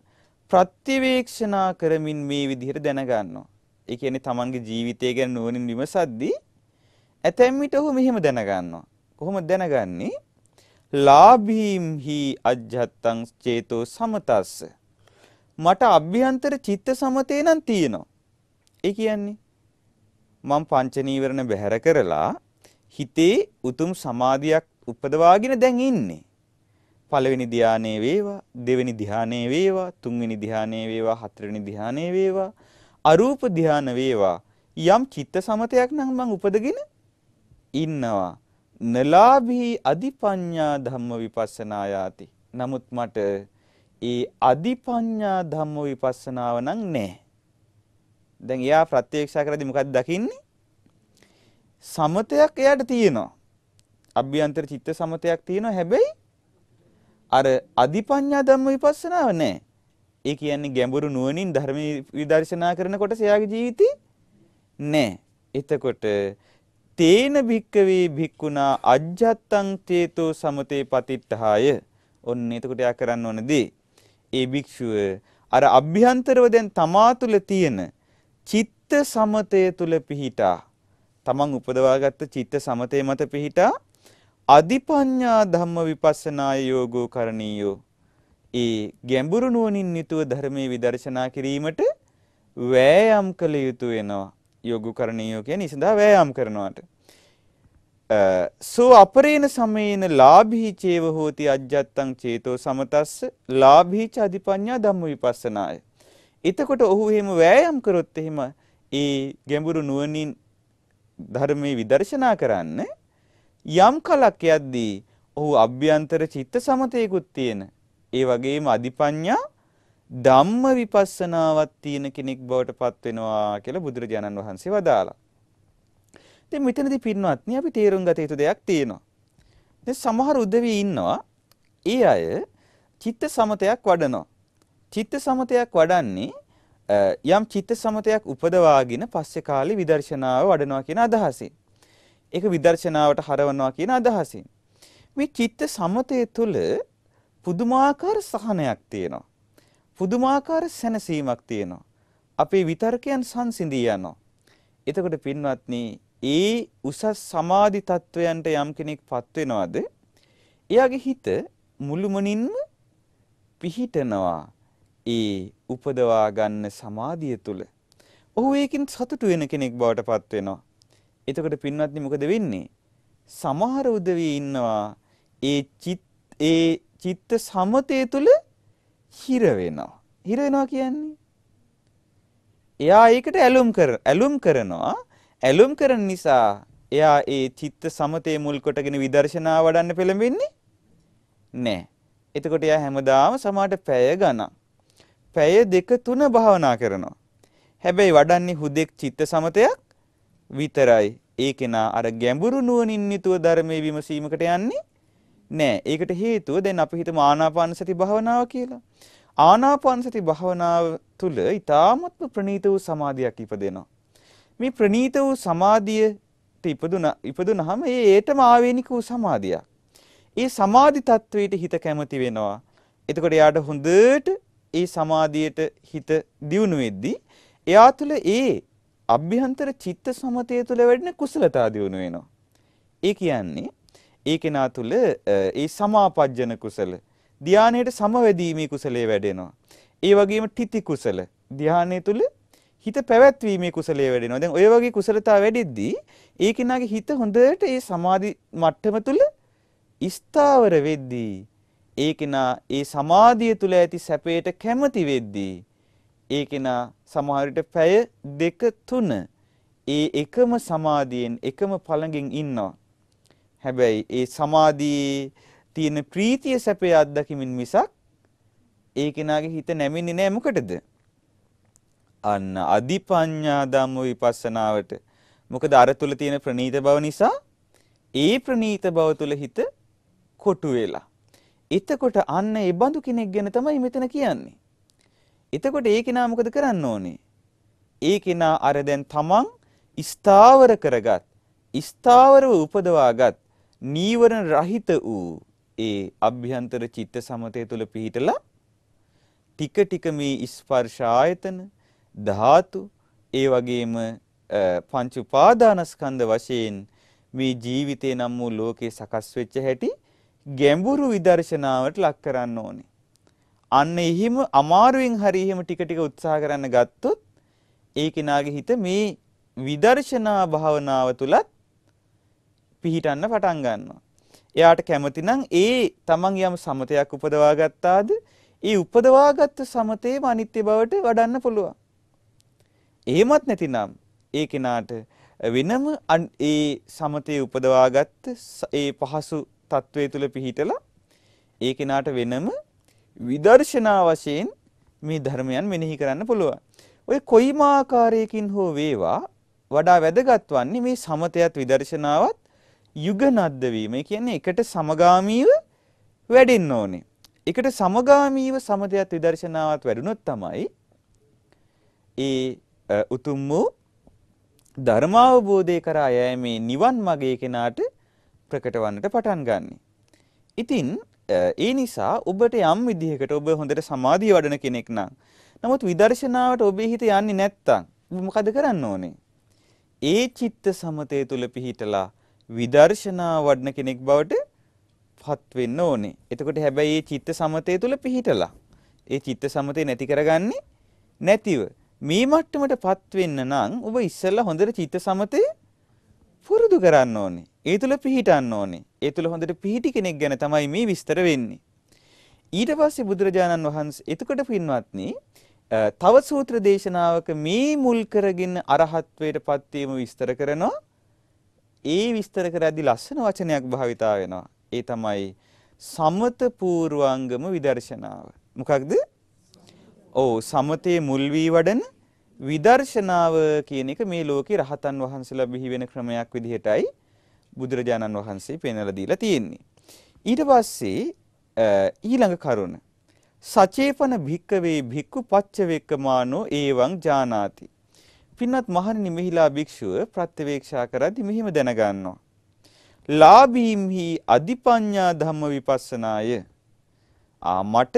ප්‍රතිවේක්ෂණා කරමින් මේ විදිහට දැනගන්නවා. ඒ කියන්නේ තමන්ගේ ජීවිතය ගැන නුවණින් විමසද්දී ඇතැම් විට ඔහු මෙහෙම දැනගන්නවා. කොහොමද දැනගන්නේ? ලාභීම් හි අජ්ජත්තං චේතෝ සමතස්ස මට අභ්‍යන්තර චිත්ත සමතේ නම් තියෙනවා. ඒ කියන්නේ මම පංච නීවරණ බැහැර කරලා හිතේ උතුම් සමාධියක් උපදවාගෙන දැන් ඉන්නේ. පළවෙනි ධානයේ වේවා, දෙවෙනි ධානයේ වේවා, තුන්වෙනි ධානයේ වේවා, හතරවෙනි ධානයේ වේවා, අරූප ධාන වේවා. යම් චිත්ත සමතයක් නම් මම උපදගෙන ඉන්නවා. නලාභී අධිපඤ්ඤා ධම්ම විපස්සනා යාති. නමුත් මට ඒ අධිපඤ්ඤා ධම්ම විපස්සනාව නම් නැහැ. දැන් එයා ප්‍රත්‍යක්ෂ කරද්දි මොකක්ද දකින්නේ? සමතයක් එයාට තියෙනවා. අභ්‍යන්තර චිත්ත සමතයක් තියෙනවා. හැබැයි අර අධිපඤ්ඤා ධම්ම විපස්සනාව නැහැ. ඒ කියන්නේ ගැඹුරු නුවණින් ධර්ම විදර්ශනා කරනකොට එයාගේ ජීවිතේ නැහැ. එතකොට තේන භික්කවේ භික්කුණා අජ්ජත්තං චේතෝ සමතේ පතිට්ඨාය. ඔන්න එතකොට යා කරන්න ඕන දේ. ඒ භික්ෂුව අර අභ්‍යන්තරව දැන් තමා තුල තියෙන චිත්ත සමතය තුල පිහිටා තමන් උපදවාගත්ත චිත්ත සමතය මත පිහිටා අධිපඤ්ඤා ධම්ම විපස්සනාය යෝගෝ කරණීයෝ ඒ ගැඹුරු නුවණින් යුතුව ධර්මයේ විදර්ශනා කිරීමට වෑයම් කළ යුතු වෙනවා යොගු කරණීය කියන ඉසඳා වෑයම් කරනවාට. සෝ අපරේන සමයේන ලාභී චේව හෝති අජ්ජත්තං චේතෝ සමතස්ස ලාභී ච අධිපඤ්ඤා ධම්ම විපස්සනාය. එතකොට ඔහු එහෙම වෑයම් කරොත් එහෙම ඒ ගැඹුරු නුවණින් ධර්මයේ විදර්ශනා කරන්න යම් කලක් යද්දී ඔහු අභ්‍යන්තර චිත්ත සමතේකුත් තියෙන ඒ වගේම අධිපඤ්ඤා ධම්ම විපස්සනාවක් තියෙන කෙනෙක් බවට පත් වෙනවා කියලා බුදුරජාණන් වහන්සේ වදාලා. ඉතින් මෙතනදී පින්වත්නි අපි තේරුම් ගත යුතු දෙයක් තියෙනවා. දැන් සමහර උදවිය ඉන්නවා ඒ අය චිත්ත සමතයක් වඩනවා. චිත්ත සමතයක් වඩන්නේ යම් චිත්ත සමතයක් උපදවාගෙන පස්සේ කාලේ විදර්ශනාව වඩනවා කියන අදහසින්. ඒක විදර්ශනාවට හරවනවා කියන අදහසින්. මේ චිත්ත සමතය තුළ පුදුමාකාර සහනයක් තියෙනවා. පුදුමාකාර සැනසීමක් තියෙනවා. අපේ විතර්කයන් සංසිඳී යනවා. එතකොට පින්වත්නි, ඒ උසස් සමාධි තත්වයන්ට යම් කෙනෙක්පත් වෙනවද? එයාගේ හිත මුළුමනින්ම පිහිටනවා. ඒ උපදවා ගන්න සමාධිය තුල. ඔහු ඒකින් සතුටු වෙන කෙනෙක් බවට පත් වෙනවා. එතකොට පින්වත්නි මොකද වෙන්නේ? සමහර උදවිය ඉන්නවා ඒ චිත් ඒ චිත්ත සමතය තුළ හිර වෙනවා. හිර වෙනවා කියන්නේ එයා ඒකට ඇලුම් කර ඇලුම් කරනවා. ඇලුම් කරන නිසා එයා ඒ චිත්ත සමතේ මුල් කොටගෙන විදර්ශනා වඩන්න පෙළඹෙන්නේ නෑ. එතකොට එයා හැමදාම සමාට පැය ගණන්. පැය දෙක තුන භාවනා කරනවා. හැබැයි වඩන්නේ හුදෙක් චිත්ත සමතයක් විතරයි. ඒ කෙනා අර ගැඹුරු නුවණින් නිතුව ධර්මයේ විමසීමකට යන්නේ නෑ. ඒකට හේතුව දැන් අපි හිතමු ආනාපාන සති භාවනාව කියලා. ආනාපාන සති භාවනාව තුළ ඊ타මත්ම ප්‍රණීත වූ සමාධියක් ඉපදෙනවා. මේ ප්‍රණීත වූ සමාධියට ඉපදුන ඉපදුනහම ඒ ඒටම ආවේනික වූ සමාධියක්. ඒ සමාධි තත්වයට හිත කැමති වෙනවා. එතකොට එයාට හොඳට ඒ සමාධියට හිත දියුණු වෙද්දී එයා තුළ ඒ අභ්‍යන්තර චිත්ත සමතය තුළ වැඩෙන කුසලතා දියුණු වෙනවා. ඒ කියන්නේ ඒ කෙනා තුළ ඒ සමාපජ්ජන කුසල ධානයට සමවැදීමේ කුසලයේ වැඩෙනවා. ඒ වගේම තිති කුසල ධානය තුළ හිත පැවැත්වීමේ කුසලයේ වැඩෙනවා. දැන් ඔය වගේ කුසලතා වැඩිද්දී ඒ කෙනාගේ හිත හොඳට ඒ සමාධි මට්ටම තුළ ස්ථාවර වෙද්දී ඒ කෙනා ඒ සමාධිය තුළ ඇති සැපයට කැමති වෙද්දී ඒ කෙනා සමහර විට පැය දෙක තුන ඒ එකම සමාධියෙන් එකම පළඟින් ඉන්නවා. හැබැයි ඒ සමාධියේ තියෙන ප්‍රීතිය සැපේ අත්දකිමින් මිසක් ඒ කෙනාගේ හිත නැමින්නේ නෑ මොකටද? අන්න අදිපඤ්ඤා ධම්ම විපස්සනාවට. මොකද අර තුල තියෙන ප්‍රනීත බව නිසා ඒ ප්‍රනීත බව තුල හිත කොටු වෙලා. එතකොට අන්න ඒ බඳු කෙනෙක් ගැන තමයි මෙතන කියන්නේ. එතකොට ඒ කෙනා මොකද කරන්න ඕනේ? ඒ කෙනා අර දැන් තමන් ස්ථාවර කරගත් ස්ථාවරව උපදවාගත් නීවරණ රහිත වූ ඒ අභ්‍යන්තර චිත්ත සමතය තුළ පිහිටලා ටික ටික මේ ස්පර්ශ ආයතන ධාතු ඒ වගේම පංච උපාදානස්කන්ධ වශයෙන් මේ ජීවිතේ නම් වූ ලෝකේ සකස් වෙච්ච හැටි ගැඹුරු විදර්ශනාවට ලක් කරන්න ඕනේ. අන්න එහිම අමාරුවෙන් හරි එහෙම ටික ටික උත්සාහ කරන්න ගත්තොත් ඒ කෙනාගේ හිත මේ විදර්ශනා භාවනාව තුලත් පිහිටන්න පටන් ගන්නවා. එයාට කැමති නම් ඒ තමන් යම් සමතයක් උපදවා ගත්තාද ඒ උපදවාගත්ත සමතේම අනිත්‍ය බවට වඩන්න පුළුවන්. එහෙමත් නැතිනම් ඒ කෙනාට වෙනම ඒ සමතේ උපදවාගත්ත ඒ පහසු తත්වයේ තුල පිහිටලා ඒ කෙනාට වෙනම විදර්ශනා වශයෙන් මේ ධර්මයන් මෙනෙහි කරන්න පුළුවන්. ඔය කොයිම ආකාරයකින් හෝ වේවා වඩා වැදගත් වන්නේ මේ සමතයත් විදර්ශනාවත් යුගනද්ද වීම. ඒ කියන්නේ එකට සමගාමීව වැඩෙන්න ඕනේ. එකට සමගාමීව සමතයත් විදර්ශනාවත් වැඩුණොත් තමයි ඒ උතුම් වූ ධර්මාවබෝධය කරා යෑමේ නිවන් මගේ කෙනාට ප්‍රකට වන්නට පටන් ගන්න. ඉතින් ඒ නිසා ඔබට යම් විදිහකට ඔබ හොඳට සමාධිය වඩන කෙනෙක් නම් නමුත් විදර්ශනාවට ඔබේ හිත යන්නේ නැත්තම් මොකද කරන්න ඕනේ? ඒ චිත්ත සමතය තුල පිහිටලා විදර්ශනා වඩන කෙනෙක් බවට පත් වෙන්න ඕනේ. එතකොට හැබැයි මේ චිත්ත සමතය තුල පිහිටලා ඒ චිත්ත සමතේ නැති කරගන්නේ නැතිව මේ මට්ටමටපත් වෙන්න නම් ඔබ ඉස්සෙල්ලා හොඳට චිත්ත සමතේ පුරුදු කරන්න ඕනේ. ඒ තුල පිහිටන්න ඕනේ. ඒ තුල හොඳට පිහිටි කෙනෙක් ගැන තමයි මේ විස්තර වෙන්නේ. ඊට පස්සේ බුදුරජාණන් වහන්සේ එතකොට පින්වත්නි තව සූත්‍ර දේශනාවක මේ මුල් කරගෙන අරහත්වයට පත්වීම විස්තර කරනවා ඒ විස්තර කරද්දී ලස්සන වචනයක් භාවිතා වෙනවා. ඒ තමයි සමත පූර්වාංගම විදර්ශනාව. මොකක්ද? ඔව් සමතේ මුල් වී වඩන විදර්ශනාව කියන එක මේ ලෝකේ රහතන් වහන්සේලා බිහි වෙන ක්‍රමයක් විදිහටයි බුදුරජාණන් වහන්සේ පෙන්වලා දීලා තියෙන්නේ. ඊට පස්සේ ඊළඟ කරුණ සචේපන භික්කවේ භික්ඛු පච්චවේක්කමානෝ එවං ජානාති පින්වත් මහණෙනි මෙහිලා භික්ෂුව ප්‍රත්‍යවේක්ෂා කරද්දි මෙහිම දැනගන්නවා. ලාභීම්හි අධිපඤ්ඤා ධම්ම විපස්සනාය. ආ මට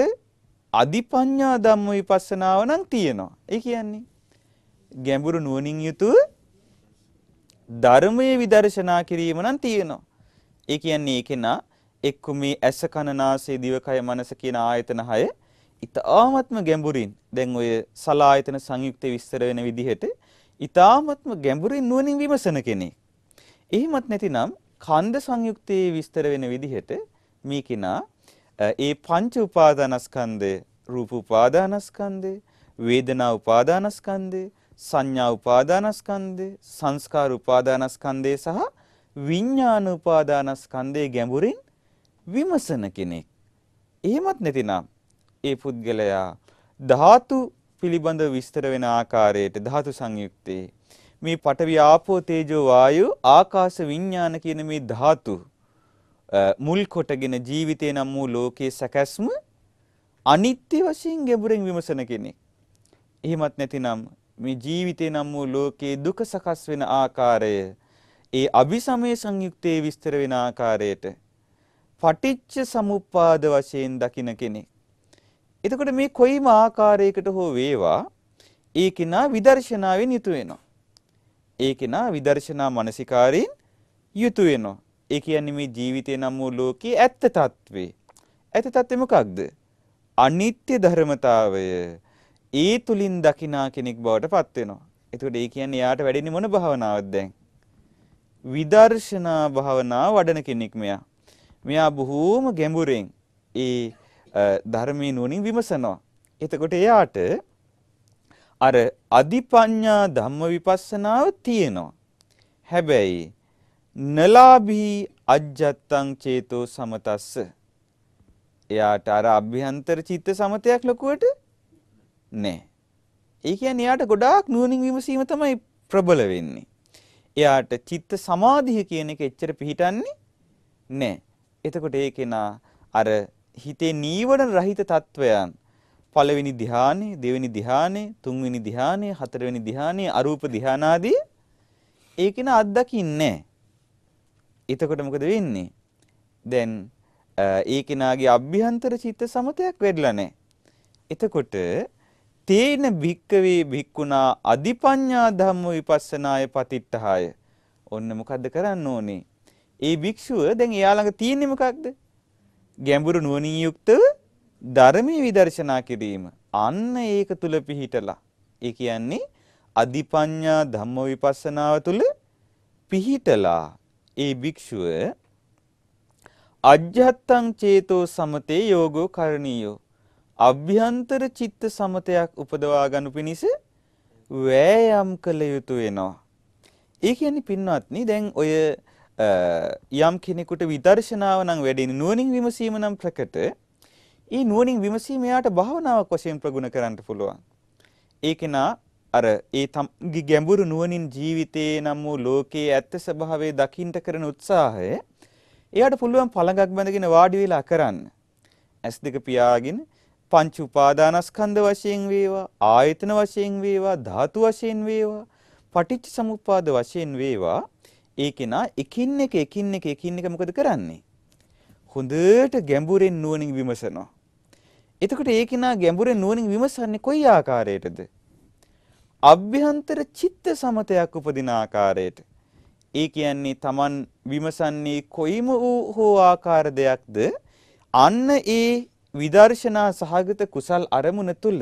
අධිපඤ්ඤා ධම්ම විපස්සනාව නම් තියෙනවා. ඒ කියන්නේ ගැඹුරු නුවණින් යුතුව ධර්මයේ විදර්ශනා කිරීම නම් තියෙනවා. ඒ කියන්නේ ඒකෙනා එක්ක මේ ඇස කන නාසය දිවකය මනස කියන ආයතන හය ඉතාමත්ම ගැඹුරින් දැන් ඔය සලායතන සංයුක්ත විස්තර වෙන විදිහට ඊ타මත්ම ගැඹුරින් නුවණින් විමසන කෙනෙක්. එහෙමත් නැතිනම් කන්ද සංයුක්තයේ විස්තර වෙන විදිහට මේ කෙනා ඒ පංච උපාදානස්කන්ධය රූප උපාදානස්කන්ධය වේදනා උපාදානස්කන්ධය සංඥා උපාදානස්කන්ධය සංස්කාර උපාදානස්කන්ධය සහ විඥාන උපාදානස්කන්ධයේ ගැඹුරින් විමසන කෙනෙක්. එහෙමත් නැතිනම් ඒ පුද්ගලයා ධාතු පිළිබඳ විස්තර වෙන ආකාරයට ධාතු සංයුක්තේ මේ පඨවි ආපෝ තේජෝ වායු ආකාශ විඥාන කියන මේ ධාතු මුල් කොටගෙන ජීවිතේ නම් වූ ලෝකයේ සැකැස්ම අනිත්‍ය වශයෙන් ගැඹුරෙන් විමසන කෙනෙක්. එහෙමත් නැතිනම් මේ ජීවිතේ නම් වූ ලෝකයේ දුක සකස් වෙන ආකාරය ඒ අபிසමය සංයුක්තයේ විස්තර වෙන ආකාරයට පටිච්ච සමුප්පාද වශයෙන් දකින කෙනෙක්. එතකොට මේ කොයිම ආකාරයකට හෝ වේවා ඒ කෙනා විදර්ශනාවෙන් යුතු වෙනවා. ඒ කෙනා විදර්ශනා මානසිකාරයෙන් යුතු වෙනවා. ඒ කියන්නේ මේ ජීවිතේ නම් වූ ලෝකයේ ඇත්ත తත්වේ. ඇත්ත తත්වේ මොකක්ද? අනිත්‍ය ධර්මතාවය ඒ තුලින් දකිනා කෙනෙක් බවට පත් වෙනවා. එතකොට ඒ කියන්නේ යාට වැඩෙන්නේ මොන භාවනාවක්ද දැන්? විදර්ශනා භාවනාව වඩන කෙනෙක් මෙයා. මෙයා බොහෝම ගැඹුරෙන් ඒ ධර්මයේ නුවණින් විමසනවා. එතකොට එයාට අර අදිපඤ්ඤා ධම්ම විපස්සනාව තියෙනවා. හැබැයි නලාභී අජ්ජත්තං චේතෝ සමතස්ස එයාට අර අභ්‍යන්තර චිත්ත සමතයක් ලකුවට නැහැ. ඒ කියන්නේ එයාට ගොඩාක් නුවණින් විමසීම තමයි ප්‍රබල වෙන්නේ. එයාට චිත්ත සමාධිය කියන එක එච්චර පිහිටන්නේ නැහැ. එතකොට ඒ කෙනා අර හිතේ නීවරණ රහිත තත්වයන් පළවෙනි ධ්‍යානෙ, දෙවෙනි ධ්‍යානෙ, තුන්වෙනි ධ්‍යානෙ, හතරවෙනි ධ්‍යානෙ, අරූප ධ්‍යානාදී ඒකින අත්දකින්නේ එතකොට මොකද වෙන්නේ? දැන් ඒ කෙනාගේ අභ්‍යන්තර චිත්ත සමතයක් වෙඩලා නැහැ. එතකොට තේන භික්කවේ භික්කුණා අධිපඤ්ඤා ධම්ම විපස්සනාය පතිත්තහාය. ඔන්න මොකද්ද කරන්න ඕනේ? ඒ භික්ෂුව දැන් එයා ළඟ තියෙන්නේ මොකක්ද? ගැඹුරු නුවණින් යුක්ත ධර්මයේ විදර්ශනා කිරීම. අන්න ඒක තුල පිහිටලා. ඒ කියන්නේ අධිපඤ්ඤා ධම්ම විපස්සනාව තුල පිහිටලා ඒ භික්ෂුව අජ්ජත්තං චේතෝ සමතේ යෝගෝ කරණීයෝ අභ්‍යන්තර චිත්ත සමතයක් උපදවා ගනු පිණිස වෑයම් කළ යුතු වෙනවා. ඒ කියන්නේ පින්වත්නි දැන් ඔය යම් කෙනෙකුට විදර්ශනාව නම් වැඩෙන නුවණින් විමසීම නම් ප්‍රකට. ඒ නුවණින් විමසීම යාට භාවනාවක් වශයෙන් ප්‍රගුණ කරන්න පුළුවන්. ඒකේනා අර ඒ තමගේ ගැඹුරු නුවණින් ජීවිතේ නම් වූ ලෝකයේ ඇත්ත ස්වභාවය දකින්න කරන උත්සාහය එයාට පුළුවන් පළඟක් බඳගෙන වාඩි වෙලා කරන්න. ඇස් දෙක පියාගෙන පංච උපාදානස්කන්ධ වශයෙන් වේවා ආයතන වශයෙන් වේවා ධාතු වශයෙන් වේවා පටිච්ච සමුප්පාද වශයෙන් වේවා ඒ කෙනා එකින් එක එකින් එක එකින් එක මොකද කරන්නේ? හොඳට ගැඹුරෙන් නුවණින් විමසනවා. එතකොට ඒ කෙනා ගැඹුරෙන් නුවණින් විමසන්නේ කොයි ආකාරයටද? අභ්‍යන්තර චිත්ත සමතයක් උපදින ආකාරයට. ඒ කියන්නේ Taman විමසන්නේ කොයිම වූ හෝ ආකාර දෙයක්ද? අන්න ඒ විදර්ශනා සහගත කුසල් අරමුණ තුල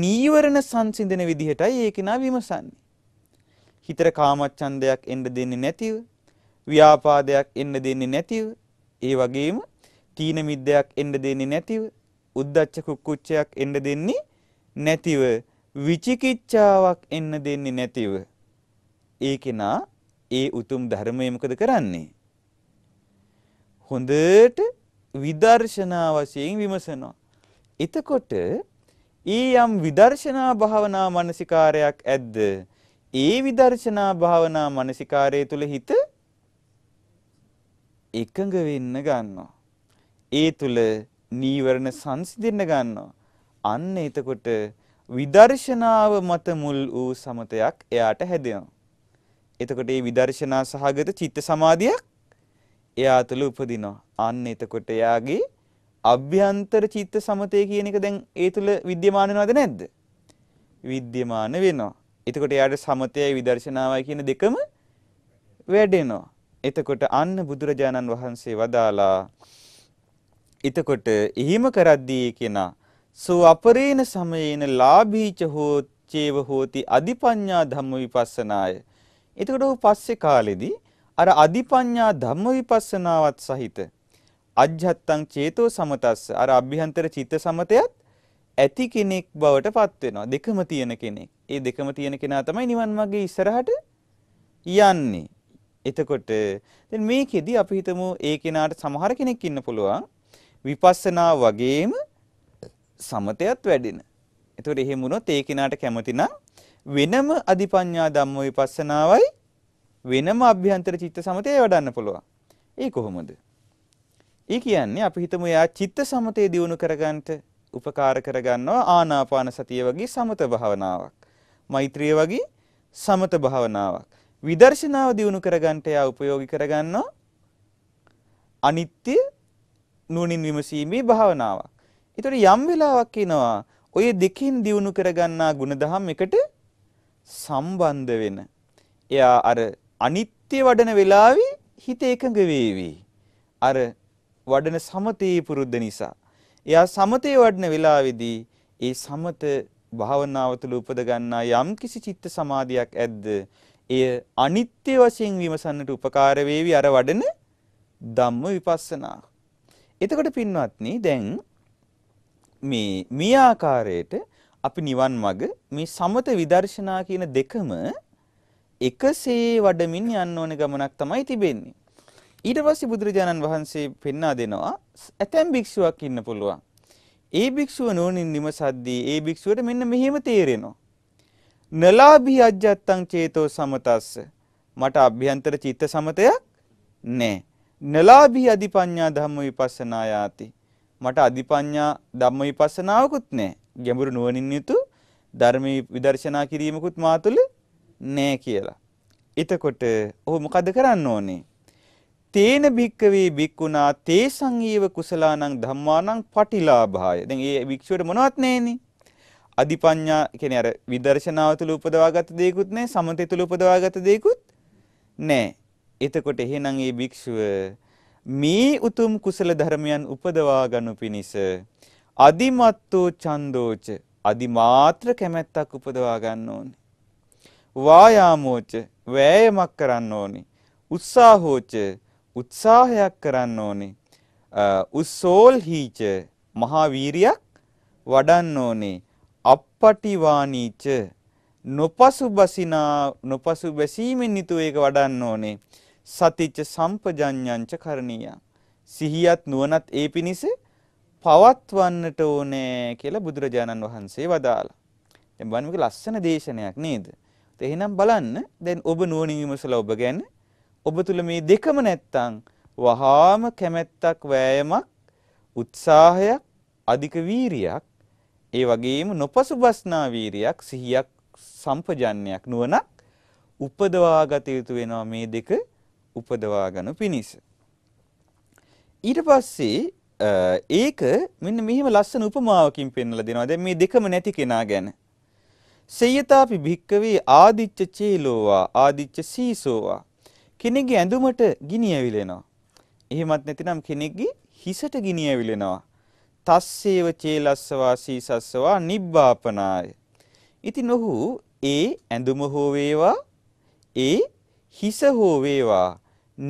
නීවරණ සංසිඳන විදිහටයි ඒ කෙනා විමසන්නේ. හිතට කාමච්ඡන්දයක් එන්න දෙන්නේ නැතිව ව්‍යාපාදයක් එන්න දෙන්නේ නැතිව ඒ වගේම තීන මිද්දයක් එන්න දෙන්නේ නැතිව උද්දච්ච කුක්කුච්චයක් එන්න දෙන්නේ නැතිව විචිකිච්ඡාවක් එන්න දෙන්නේ නැතිව ඒ කෙනා ඒ උතුම් ධර්මයේ මොකද කරන්නේ හොඳට විදර්ශනා වශයෙන් විමසනවා එතකොට ඊ යම් විදර්ශනා භාවනා මානසිකාරයක් ඇද්ද ඒ විදර්ශනා භාවනා මානසිකාරය තුල හිත එකඟ වෙන්න ගන්නවා. ඒ තුල නීවරණ සංසිඳෙන්න ගන්නවා. අන්න එතකොට විදර්ශනාව මත මුල් වූ සමතයක් එයාට හැදෙනවා. එතකොට මේ විදර්ශනා සහගත චිත්ත සමාධියක් එයා තුළ උපදිනවා. අන්න එතකොට එයාගේ අභ්‍යන්තර චිත්ත සමතය කියන එක දැන් ඒ තුළ විද්‍යමාන වෙනවද නැද්ද? විද්‍යමාන වෙනවා. එතකොට එයාට සමතයයි විදර්ශනාවයි කියන දෙකම වැඩෙනවා. එතකොට අන්න බුදුරජාණන් වහන්සේ වදාලා එතකොට එහිම කරද්දී කෙනා සෝ අපරේන සමයේන ලාභීච හෝ චේව හෝති අධිපඤ්ඤා ධම්ම විපස්සනාය. එතකොට ඔහු පස්සේ කාලෙදී අර අධිපඤ්ඤා ධම්ම විපස්සනාවත් සහිත අජ්ජත්තං චේතෝ සමතස්ස අර අභ්‍යන්තර චිත්ත සමතයත් ඇති කෙනෙක් බවට පත් වෙනවා. දෙකම තියෙන කෙනෙක්. ඒ දෙකම තියෙන කෙනා තමයි නිවන් මාර්ගයේ ඉස්සරහට යන්නේ. එතකොට දැන් මේකෙදි අපි හිතමු ඒ කෙනාට සමහර කෙනෙක් ඉන්න පුළුවන් විපස්සනා වගේම සමතයත් වැඩෙන. එතකොට එහෙම වුණොත් ඒ කෙනාට කැමති නම් වෙනම අධිපඤ්ඤා ධම්ම විපස්සනාවයි වෙනම අභ්‍යන්තර චිත්ත සමතය වඩන්න පුළුවන්. ඒ කොහොමද? ඒ කියන්නේ අපි හිතමු එයා චිත්ත සමතේ දියුණු කරගන්නට උපකාර කරගන්නවා ආනාපාන සතිය වගේ සමත භාවනාවක්. මෛත්‍රිය වගේ සමත භාවනාවක්. විදර්ශනාව දියුණු කරගන්නට එයා උපයෝගී කරගන්නවා අනිත්‍ය නුවණින් විමසීමේ භාවනාවක්. ඒතර යම් වෙලාවක් එනවා ඔය දෙකෙන් දියුණු කරගන්නා ಗುಣධම් එකට සම්බන්ධ වෙන. එයා අර අනිත්‍ය වඩන වෙලාවේ හිත එකඟ වේවි. අර වඩන සමතේ පුරුද්ද නිසා එයා සමතේ වඩන වෙලාවේදී ඒ සමත භාවනාව තුළ උපද ගන්නා යම්කිසි චිත්ත සමාධියක් ඇද්ද එය අනිත්‍ය වශයෙන් විමසන්නට උපකාර වේවි අර වඩන ධම්ම විපස්සනා. එතකොට පින්වත්නි දැන් මේ මේ ආකාරයට අපි නිවන් මඟ මේ සමත විදර්ශනා කියන දෙකම එකසේ වඩමින් යන්න ඕන ගමනක් තමයි තිබෙන්නේ. ඊට පස්සේ බුදුරජාණන් වහන්සේ පෙන්වා දෙනවා ඇතැම් භික්ෂුවක් ඉන්න පුළුවන්. ඒ භික්ෂුව නෝනින් නිමසද්දී ඒ භික්ෂුවට මෙන්න මෙහෙම තේරෙනවා. නලාභී අජ්ජත්තං චේතෝ සමතස්ස මට අභ්‍යන්තර චිත්ත සමතයක් නෑ. නලාභී අධිපඤ්ඤා ධම්ම විපස්සනා යාති. මට අධිපඤ්ඤා ධම්ම විපස්සනාවකුත් නෑ. ගැඹුරු නුවණින් යුතු ධර්ම විදර්ශනා කිරීමකුත් මා තුළ නෑ කියලා. එතකොට ඔහු මොකද කරන්න ඕනේ? තේන භික්කවේ භික්කුණා තේ සංීව කුසලානං ධම්මානං පටිලාභාය. දැන් මේ භික්ෂුවට මොනවත් නැහෙනේ. අධිපඤ්ඤා කියන්නේ අර විදර්ශනාව තුළ උපදවාගත් දේකුත් නැහැ, සමතය තුළ උපදවාගත් දේකුත් නැහැ. එතකොට එහෙනම් මේ භික්ෂුව මේ උතුම් කුසල ධර්මයන් උපදවා ගනු පිණිස අදිමත්තු චන්දෝච අදිමාත්‍ර කැමැත්තක් උපදවා ගන්න ඕනේ. වායාමෝච වෑයමක් කරන්න ඕනේ. උත්සාහෝච උත්සාහයක් කරන්න ඕනේ. උස්සෝල් හීච මහාවීරියක් වඩන්න ඕනේ. අපපටිවානීච නොපසුබසිනා නොපසුබැසීමෙන් නිතුව ඒක වඩන්න ඕනේ. සතිච්ච සම්පජඤ්ඤංච කරණීය. සිහියත් නුවණත් ඒ පිණිස පවත්වන්නට ඕනේ කියලා බුදුරජාණන් වහන්සේ වදාලා. දැන් බලන්නක ලස්සන දේශනයක් නේද? එහෙනම් බලන්න දැන් ඔබ නුවණින් විමසලා ඔබ ගැන ඔබ තුල මේ දෙකම නැත්තම් වහාම කැමැත්තක් වෑයමක් උත්සාහයක් අධික වීරියක් ඒ වගේම නොපසුබස්නා වීරියක් සිහියක් සම්පජන්යක් නුවණක් උපදවා ගත යුතු වෙනවා මේ දෙක උපදවා ගන්න පිණිස ඊට පස්සේ ඒක මෙන්න මෙහිම ලස්සන උපමාවකින් පෙන්වලා දෙනවා දැන් මේ දෙකම නැති කෙනා ගැන සේයතාපි භික්කවේ ආදිච්ච චේලෝවා ආදිච්ච සීසෝවා කෙනෙක්ගේ ඇඳුමට ගිනි ඇවිලෙනවා. එහෙමත් නැතිනම් කෙනෙක්ගේ හිසට ගිනි ඇවිලෙනවා. තස්සේව චේලස්සවා සීසස්සවා නිබ්බාපනාය. ඉතින් ඔහු ඒ ඇඳුම හෝ වේවා ඒ හිස හෝ වේවා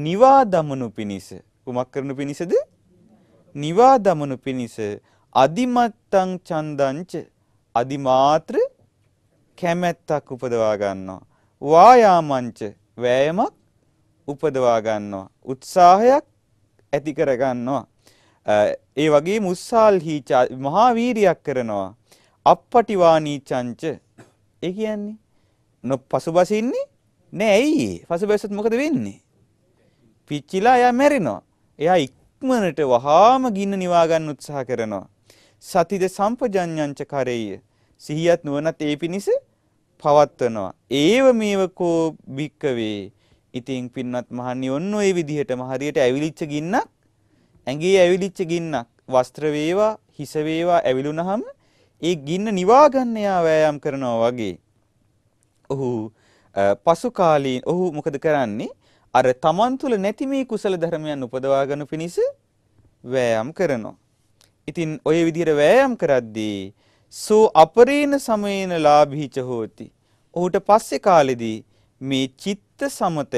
නිවා දමනු පිණිස කුමක් කරනු පිණිසද? නිවා දමනු පිණිස අදිමත්තං චන්දංච අදිමාත්‍ර කැමැත්තක් උපදවා ගන්නවා. වායාමංච වෑයමක් උපදවා ගන්නවා. උත්සාහයක් ඇති කර ගන්නවා. ඒ වගේම උස්සාල්හිචා මහා වීරියක් කරනවා. අපපටිවානීචංච ඒ කියන්නේ නො පසුබසින්නේ නෑ ඇයි පසුබැසුත් මොකද වෙන්නේ? පිච්චිලා එයා මැරෙනවා. එයා ඉක්මනට වහාම ගින්න නිවා ගන්න උත්සාහ කරනවා. සතිද සම්පජඤ්ඤංච කරෙය. සිහියත් නුවණත් ඒ පිණිස පවත්වනවා. ඒව මේවකෝ භික්කවේ ඉතින් පින්වත් මහන්නේ ඔන්න ඔය විදිහටම හරියට ඇවිලිච්ච ගින්නක් ඇඟේ ඇවිලිච්ච ගින්නක් වස්ත්‍ර වේවා හිස වේවා ඇවිලුනහම ඒ ගින්න නිවා ගන්න යා වෑයම් කරනවා වගේ. ඔහු පසු කාලීන ඔහු මොකද කරන්නේ? අර තමන් තුළ නැති මේ කුසල ධර්මයන් උපදවා ගන්න පිණිස වෑයම් කරනවා. ඉතින් ඔය විදිහට වෑයම් කරද්දී සෝ අපරේන සමේන ලාභීච හෝති. ඔහුට පස්සේ කාලෙදී මේ චිත්ත චිත්ත සමතයත්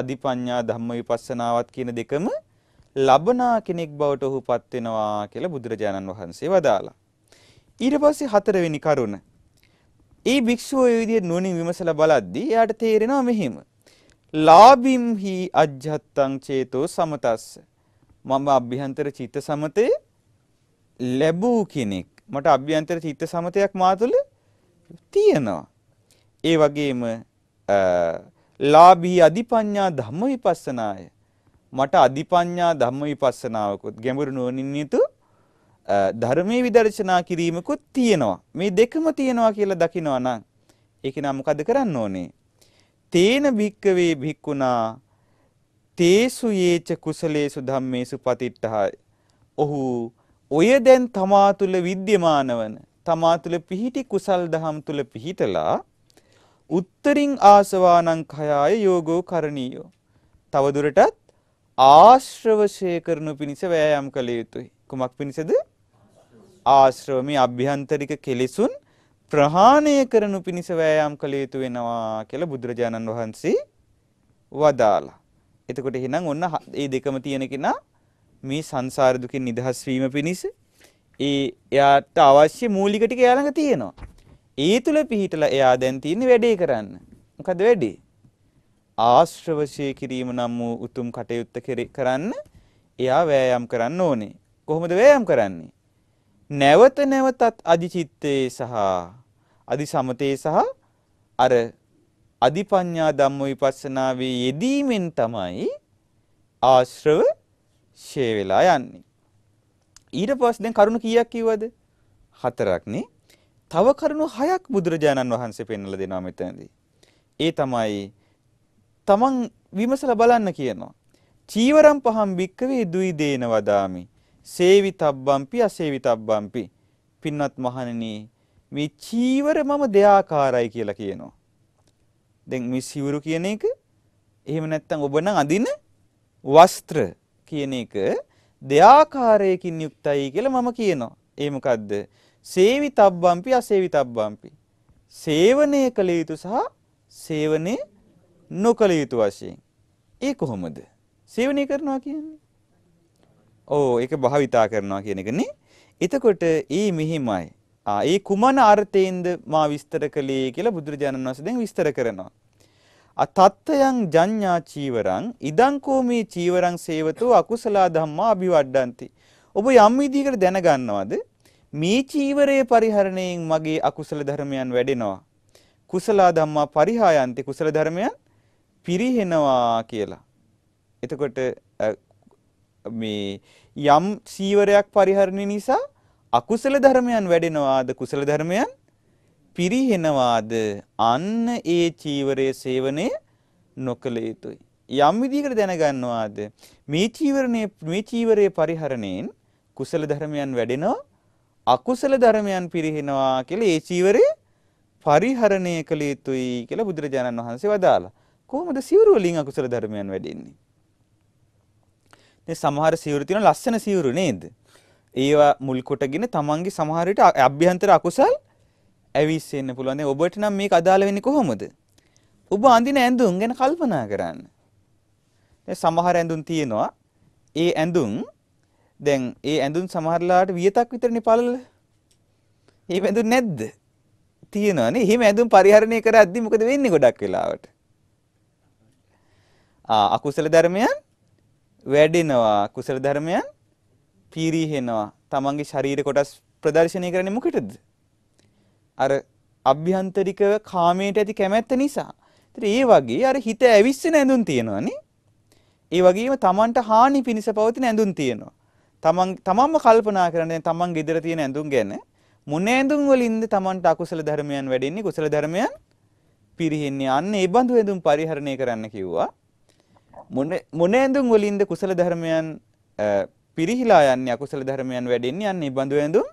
අධිපඤ්ඤා ධම්ම විපස්සනාවත් කියන දෙකම ලබනා කෙනෙක් බවට ඔහුපත් වෙනවා කියලා බුදුරජාණන් වහන්සේ වදාලා. ඊට පස්සේ හතරවෙනි කරුණ. ඒ භික්ෂුව ඒ විදිහට නුවණින් විමසලා බලද්දී එයාට තේරෙනවා මෙහෙම. ලාභින් හි අජ්ජත්තං චේතෝ සමතස්ස. මම අභ්‍යන්තර චිත්ත සමතේ ලැබූ කෙනෙක්. මට අභ්‍යන්තර චිත්ත සමතයක් මා තුළ තියෙනවා. ඒ වගේම ලාභී අධිපඤ්ඤා ධම්ම විපස්සනාය. මට අධිපඤ්ඤා ධම්ම විපස්සනාවකුත් ගැඹුරු නුවණින් යුතු ධර්මයේ විදර්ශනා කිරීමකුත් තියෙනවා. මේ දෙකම තියෙනවා කියලා දකිනවා නම් ඒක නම් මොකද කරන්න ඕනේ? තේන භික්කවේ භික්කුණා තේසු යේච කුසලේසු ධම්මේසු පතිට්ඨහය. ඔහු ඔය දැන් තමා තුල විද්‍යමාන වන තමා තුල පිහිටි කුසල් දහම් තුල පිහිටලා උත්තරින් ආසවානං කයාය යෝගෝ කරණීයෝ. තවදුරටත් ආශ්‍රවශය කරනු පිණිස වෑයම් කළ යුතුයි. කුමක් පිණිසද? ආශ්‍රව මේ අභ්‍යන්තරික කෙලෙසුන් ප්‍රහාණය කරනු පිණිස වෑයම් කළ යුතු වෙනවා කියලා බුදුරජාණන් වහන්සේ වදාලා. එතකොට එහෙනම් ඔන්න ඒ දෙකම තියෙන කෙනා මේ සංසාර දුකෙන් නිදහස් වීම පිණිස ඒ එයාට අවශ්‍ය මූලික ටික එයා ළඟ තියෙනවා. ඒ තුල පිහිටලා එයා දැන් තියෙන්නේ වැඩේ කරන්න. මොකද වැඩේ? ආශ්‍රවශය කිරීම නම් වූ උතුම් කටයුත්ත කරන්න එයා වෑයම් කරන්න ඕනේ. කොහොමද වෑයම් කරන්නේ? නැවත නැවතත් අදිචිත්තේ සහ අදි සමතේ සහ අර අධිපඤ්ඤා ධම්ම විපස්සනාවේ යෙදීමෙන් තමයි ආශ්‍රව ෂේ වෙලා යන්නේ. ඊට පස්සේ දැන් කරුණු කීයක් කිව්වද? හතරක් නේ. තව කරුණු හයක් බුදුරජාණන් වහන්සේ පෙන්වලා දෙනවා මෙතනදී. ඒ තමයි තමන් විමසලා බලන්න කියනවා. චීවරම් පහම් භික්කවේ දුයි දේන වදාමි. සේවිතබ්බම්පි අසේවිතබ්බම්පි. පින්වත් මහණෙනි මේ චීවර මම දෙආකාරයි කියලා කියනවා. දැන් මේ සිවුරු කියන එක එහෙම නැත්නම් ඔබ නම් අඳින වස්ත්‍ර කියන එක දෙආකාරයකින් යුක්තයි කියලා මම කියනවා. ඒ මොකද්ද? සේවිතබ්බම්පි අසේවිතබ්බම්පි. සේවනය කළ යුතු සහ සේවනය නොකළ යුතු වශයෙන්. ඒ කොහොමද? සේවනය කරනවා කියන්නේ. ඕ ඒක භාවිතා කරනවා කියන එකනේ. එතකොට ඒ මෙහිමයි. ආ ඒ කුමන අර්ථයෙන්ද මා විස්තර කළේ කියලා බුදුරජාණන් වහන්සේ දැන් විස්තර කරනවා. අතත්තයන් ජඤ්ඤා චීවරං ඉදං කෝමේ චීවරං සේවතෝ අකුසල ධම්මා අභිවඩ්ඩಂತಿ ඔබ යම් විදිහකට දැනගන්නවද මේ චීවරයේ පරිහරණයෙන් මගේ අකුසල ධර්මයන් වැඩෙනවා. කුසල ධම්මා පරිහායන්ති කුසල ධර්මයන් පිරිහෙනවා කියලා. එතකොට මේ යම් සීවරයක් පරිහරණය නිසා අකුසල ධර්මයන් වැඩෙනවාද කුසල ධර්මයන් පිරිහෙනවාද අන්න ඒ චීවරයේ සේවනය නොකළ යුතුයි. යම් විදිහකට දැනගන්නවාද මේ චීවරණයේ මේ චීවරයේ පරිහරණයෙන් කුසල ධර්මයන් වැඩෙනවා අකුසල ධර්මයන් පිරිහිනවා කියලා ඒ චීවරේ පරිහරණය කළ යුතුයි කියලා බුදුරජාණන් වහන්සේ වදාලා. කොහොමද සිවුරු වලින් අකුසල ධර්මයන් වැඩෙන්නේ? දැන් සමහර සිවුරු තියෙන ලස්සන සිවුරු නේද? ඒවා මුල් කොටගෙන තමන්ගේ සමහර විට අභ්‍යන්තර අකුසල් ඇවිස්සෙන්න පුළුවන්. දැන් ඔබට නම් මේක අදාළ වෙන්නේ කොහොමද? ඔබ අඳින ඇඳුම් ගැන කල්පනා කරන්න. දැන් සමහර ඇඳුම් තියෙනවා. ඒ ඇඳුම් දැන් ඒ ඇඳුම් සමහරලාට වියතක් විතරනේ පළල. ඒ ඇඳුම් නැද්ද? තියෙනවානේ. එහෙම ඇඳුම් පරිහරණය කරද්දී මොකද වෙන්නේ ගොඩක් වෙලාවට? ආ අකුසල ධර්මයන් වැඩෙනවා. කුසල ධර්මයන් පිරිහෙනවා. තමන්ගේ ශරීර කොටස් ප්‍රදර්ශනය කරන්නේ මොකටද? අර අභ්‍යන්තරිකව කාමයට ඇති කැමැත්ත නිසා. ඉතින් ඒ වගේ අර හිත ඇවිස්සෙන ඇඳුම් තියෙනවානේ. ඒ වගේම Tamanට හානි පිණිස පවතින ඇඳුම් තියෙනවා. තමන් තමන්ම කල්පනා කරන්නේ තමන් ගෙදර තියෙන ඇඳුම් ගැන මොන ඇඳුම් වලින්ද තමන්ට අකුසල ධර්මයන් වැඩෙන්නේ කුසල ධර්මයන් පිරිහින්නේ අන්න ඒ බඳු ඇඳුම් පරිහරණය කරන්න කිව්වා මොන මොන ඇඳුම් වලින්ද කුසල ධර්මයන් පිරිහිලා යන්නේ අකුසල ධර්මයන් වැඩෙන්නේ අන්න ඒ බඳු ඇඳුම්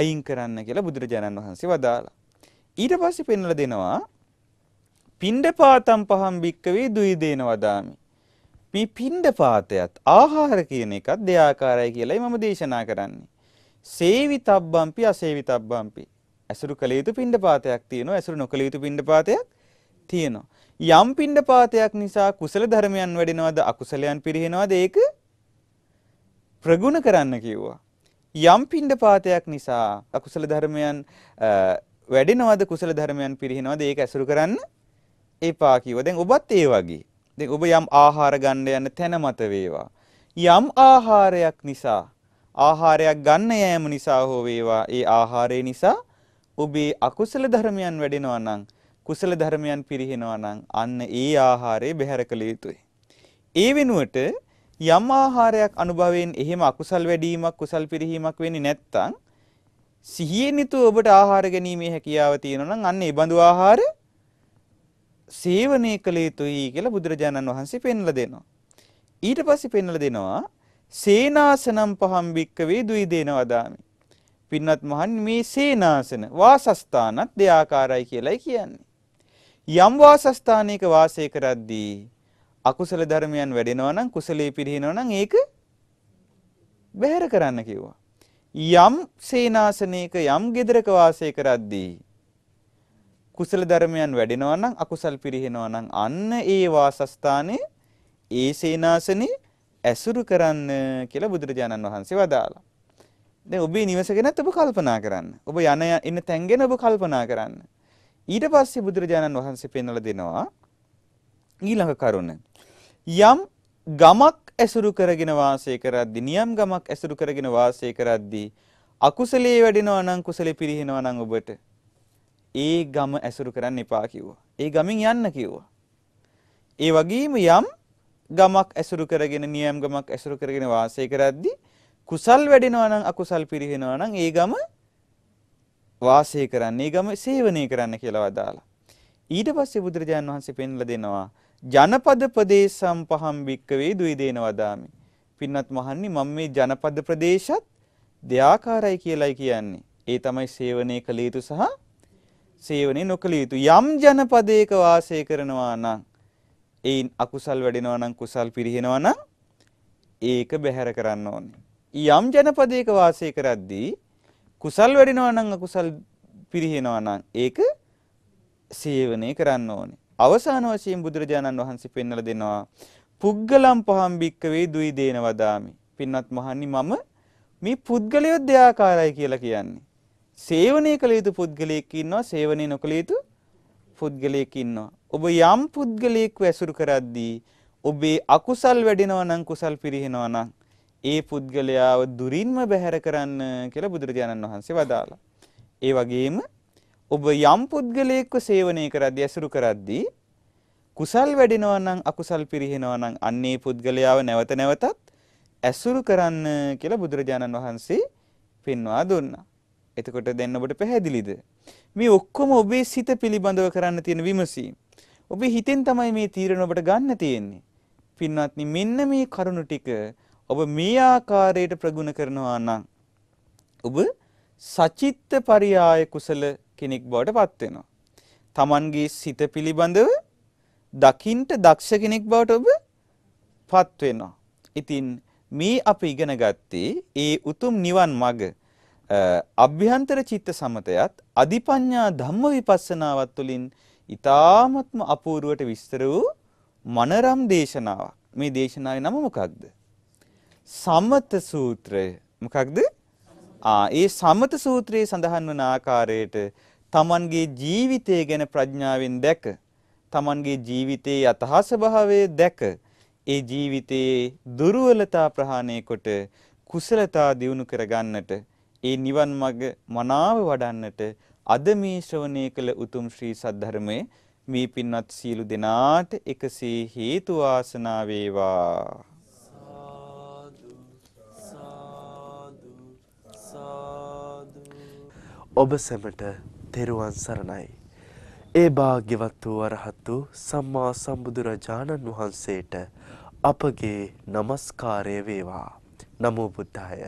අයින් කරන්න කියලා බුදුරජාණන් වහන්සේ වදාලා ඊට පස්සේ පෙන්වලා දෙනවා පින්ඩපාතම් පහම් භික්කවේ දුයි දේන වදාමි මේ පින්ඩ පාතයත් ආහාර කියන එකත් දෙආකාරයි කියලයි මම දේශනා කරන්නේ. සේවිතබ්බම්පි අසේවිතබ්බම්පි. ඇසුරු කළ යුතු පින්ඩ පාතයක් තියෙනවා ඇසුරු නොකළ යුතු පින්ඩ පාතයක් තියෙනවා. යම් පින්ඩ පාතයක් නිසා කුසල ධර්මයන් වැඩෙනවද අකුසලයන් පිරිහෙනවද ඒක ප්‍රගුණ කරන්න කිව්වා. යම් පින්ඩ පාතයක් නිසා අකුසල ධර්මයන් වැඩෙනවද කුසල ධර්මයන් පිරිහෙනවද ඒක ඇසුරු කරන්න එපා කිව්වා. දැන් ඔබත් ඒ වගේ දැන් ඔබ යම් ආහාර ගන්න යන තැන මත වේවා. යම් ආහාරයක් නිසා ආහාරයක් ගන්න යෑම නිසා හෝ වේවා ඒ ආහාරය නිසා ඔබේ අකුසල ධර්මයන් වැඩෙනවා නම් කුසල ධර්මයන් පිරිහෙනවා නම් අන්න ඒ ආහාරය බැහැර කළ යුතුයි. ඒ වෙනුවට යම් ආහාරයක් අනුභවයෙන් එහෙම අකුසල් වැඩිවීමක් කුසල් පිරිහීමක් වෙන්නේ නැත්නම් සිහියෙන් යුතුව ඔබට ආහාර ගැනීමේ හැකියාව තියෙනවා නම් අන්න ඒ බඳු ආහාර සේවනය කළ යුතුයි කියලා බුදුරජාණන් වහන්සේ පෙන්ලා දෙනවා. ඊට පස්සේ පෙන්ලා දෙනවා සේනාසනම් පහම් භික්කවේ දුයි දේනවදාමි. පින්වත් මහන් මේ සේනාසන වාසස්ථානත් දෙආකාරයි කියලයි කියන්නේ. යම් වාසස්ථානයක වාසය කරද්දී අකුසල ධර්මයන් වැඩෙනවා නම් කුසලයේ පිරිනව නම් ඒක බැහැර කරන්න කිව්වා. යම් සේනාසනයක යම් ගෙදරක වාසය කරද්දී කුසල ධර්මයන් වැඩෙනවා නම් අකුසල් පිරිහෙනවා නම් අන්න ඒ වාසස්ථානේ ඒ සේනාසනේ ඇසුරු කරන්න කියලා බුදුරජාණන් වහන්සේ වදාලා. දැන් ඔබේ නිවස ගැනත් ඔබ කල්පනා කරන්න. ඔබ යන ඉන්න තැන් ගැන ඔබ කල්පනා කරන්න. ඊට පස්සේ බුදුරජාණන් වහන්සේ පෙන්වලා දෙනවා ඊළඟ කරුණ. යම් ගමක් ඇසුරු කරගෙන වාසය කරද්දී නියම් ගමක් ඇසුරු කරගෙන වාසය කරද්දී අකුසලයේ වැඩෙනවා නම් කුසලෙ පිරිහිනවා නම් ඔබට ඒ ගම ඇසුරු කරන්න එපා කිව්වා. ඒ ගමින් යන්න කිව්වා. ඒ වගේම යම් ගමක් ඇසුරු කරගෙන නියම් ගමක් ඇසුරු කරගෙන වාසය කරද්දී කුසල් වැඩෙනවා නම් අකුසල් පිරිහෙනවා නම් ඒ ගම වාසය කරන්න, ඒ ගම සේවනය කරන්න කියලා වදාලා. ඊට පස්සේ බුදුරජාණන් වහන්සේ පෙන්ලා දෙනවා ජනපද ප්‍රදේශම් පහම් භික්කවේ දුයි දේනවදාමි. පින්වත් මහන්නේ මම මේ ජනපද ප්‍රදේශත් දෙආකාරයි කියලයි කියන්නේ. ඒ තමයි සේවනය කළ යුතු සහ සේවනය නොකළ යුතු. යම් ජනපදයක වාසය කරනවා නම් එයින් අකුසල් වැඩෙනවා නම් කුසල් පිරිහෙනවා නම් ඒක බැහැර කරන්න ඕනේ. යම් ජනපදයක වාසය කරද්දී කුසල් වැඩෙනවා නම් අකුසල් පිරිහෙනවා නම් ඒක සේවනය කරන්න ඕනේ. අවසාන වශයෙන් බුදුරජාණන් වහන්සේ පෙන්වලා දෙනවා පුද්ගලම් පහම් භික්කවේ දුයි දේන වදාමි. පින්වත් මහන්නි මම මේ පුද්ගලයෝ දෙයාකාරයි කියලා කියන්නේ. සේවනය කළ යුතු පුද්ගලයෙක් ඉන්නවා සේවනය නොකළ යුතු පුද්ගලයෙක් ඉන්නවා. ඔබ යම් පුද්ගලයෙක්ව ඇසුරු කරද්දී ඔබේ අකුසල් වැඩෙනවා නම් කුසල් පිරිහෙනවා නම් ඒ පුද්ගලයාව දුරින්ම බැහැර කරන්න කියලා බුදුරජාණන් වහන්සේ වදාලා. ඒ වගේම ඔබ යම් පුද්ගලයෙක්ව සේවනය කරද්දී ඇසුරු කරද්දී කුසල් වැඩෙනවා නම් අකුසල් පිරිහෙනවා නම් අන්නේ පුද්ගලයාව නැවත නැවතත් ඇසුරු කරන්න කියලා බුදුරජාණන් වහන්සේ පෙන්වා දුන්නා. එතකොට දැන් ඔබට පැහැදිලිද? මේ ඔක්කොම ඔබේ සිත පිළිබඳව කරන්න තියෙන විමසීම්. ඔබේ හිතෙන් තමයි මේ තීරණ ඔබට ගන්න තියෙන්නේ. පින්වත්නි මෙන්න මේ කරුණු ටික ඔබ මේ ආකාරයට ප්‍රගුණ කරනවා නම් ඔබ සචිත්ත පරියාය කුසල කෙනෙක් බවට පත් වෙනවා. Tamanගේ සිත පිළිබඳව දකින්ට දක්ෂ කෙනෙක් බවට ඔබ පත් වෙනවා. ඉතින් මේ අපි ඉගෙන ගත්තේ ඒ උතුම් නිවන් මඟ අභ්‍යන්තර චිත්ත සමතයත් අධිපඤ්ඤා ධම්ම විපස්සනාවත් තුළින් ඊ타ත්ම අපූර්වට විස්තර වූ මනරම් දේශනාවක්. මේ දේශනාවේ නම මොකක්ද? සමත සූත්‍රය. මොකක්ද? ආ ඒ සමත සූත්‍රයේ සඳහන් වන ආකාරයට තමන්ගේ ජීවිතය ගැන ප්‍රඥාවෙන් දැක තමන්ගේ ජීවිතයේ යථා ස්වභාවය දැක ඒ ජීවිතයේ දුර්වලතා ප්‍රහාණය කොට කුසලතා දියුණු කරගන්නට ඒ නිවන් මඟ මනාව වඩන්නට අද මේ ශ්‍රවණය කළ උතුම් ශ්‍රී සද්ධර්මයේ මේ පින්වත් සියලු දෙනාට එකසේ හේතු වාසනා වේවා ඔබ සැමට තෙරුවන් සරණයි ඒ භාග්‍යවත් වූ අරහත් වූ සම්මා සම්බුදුරජාණන් වහන්සේට අපගේ নমස්කාරය වේවා. නමෝ බුද්ධාය.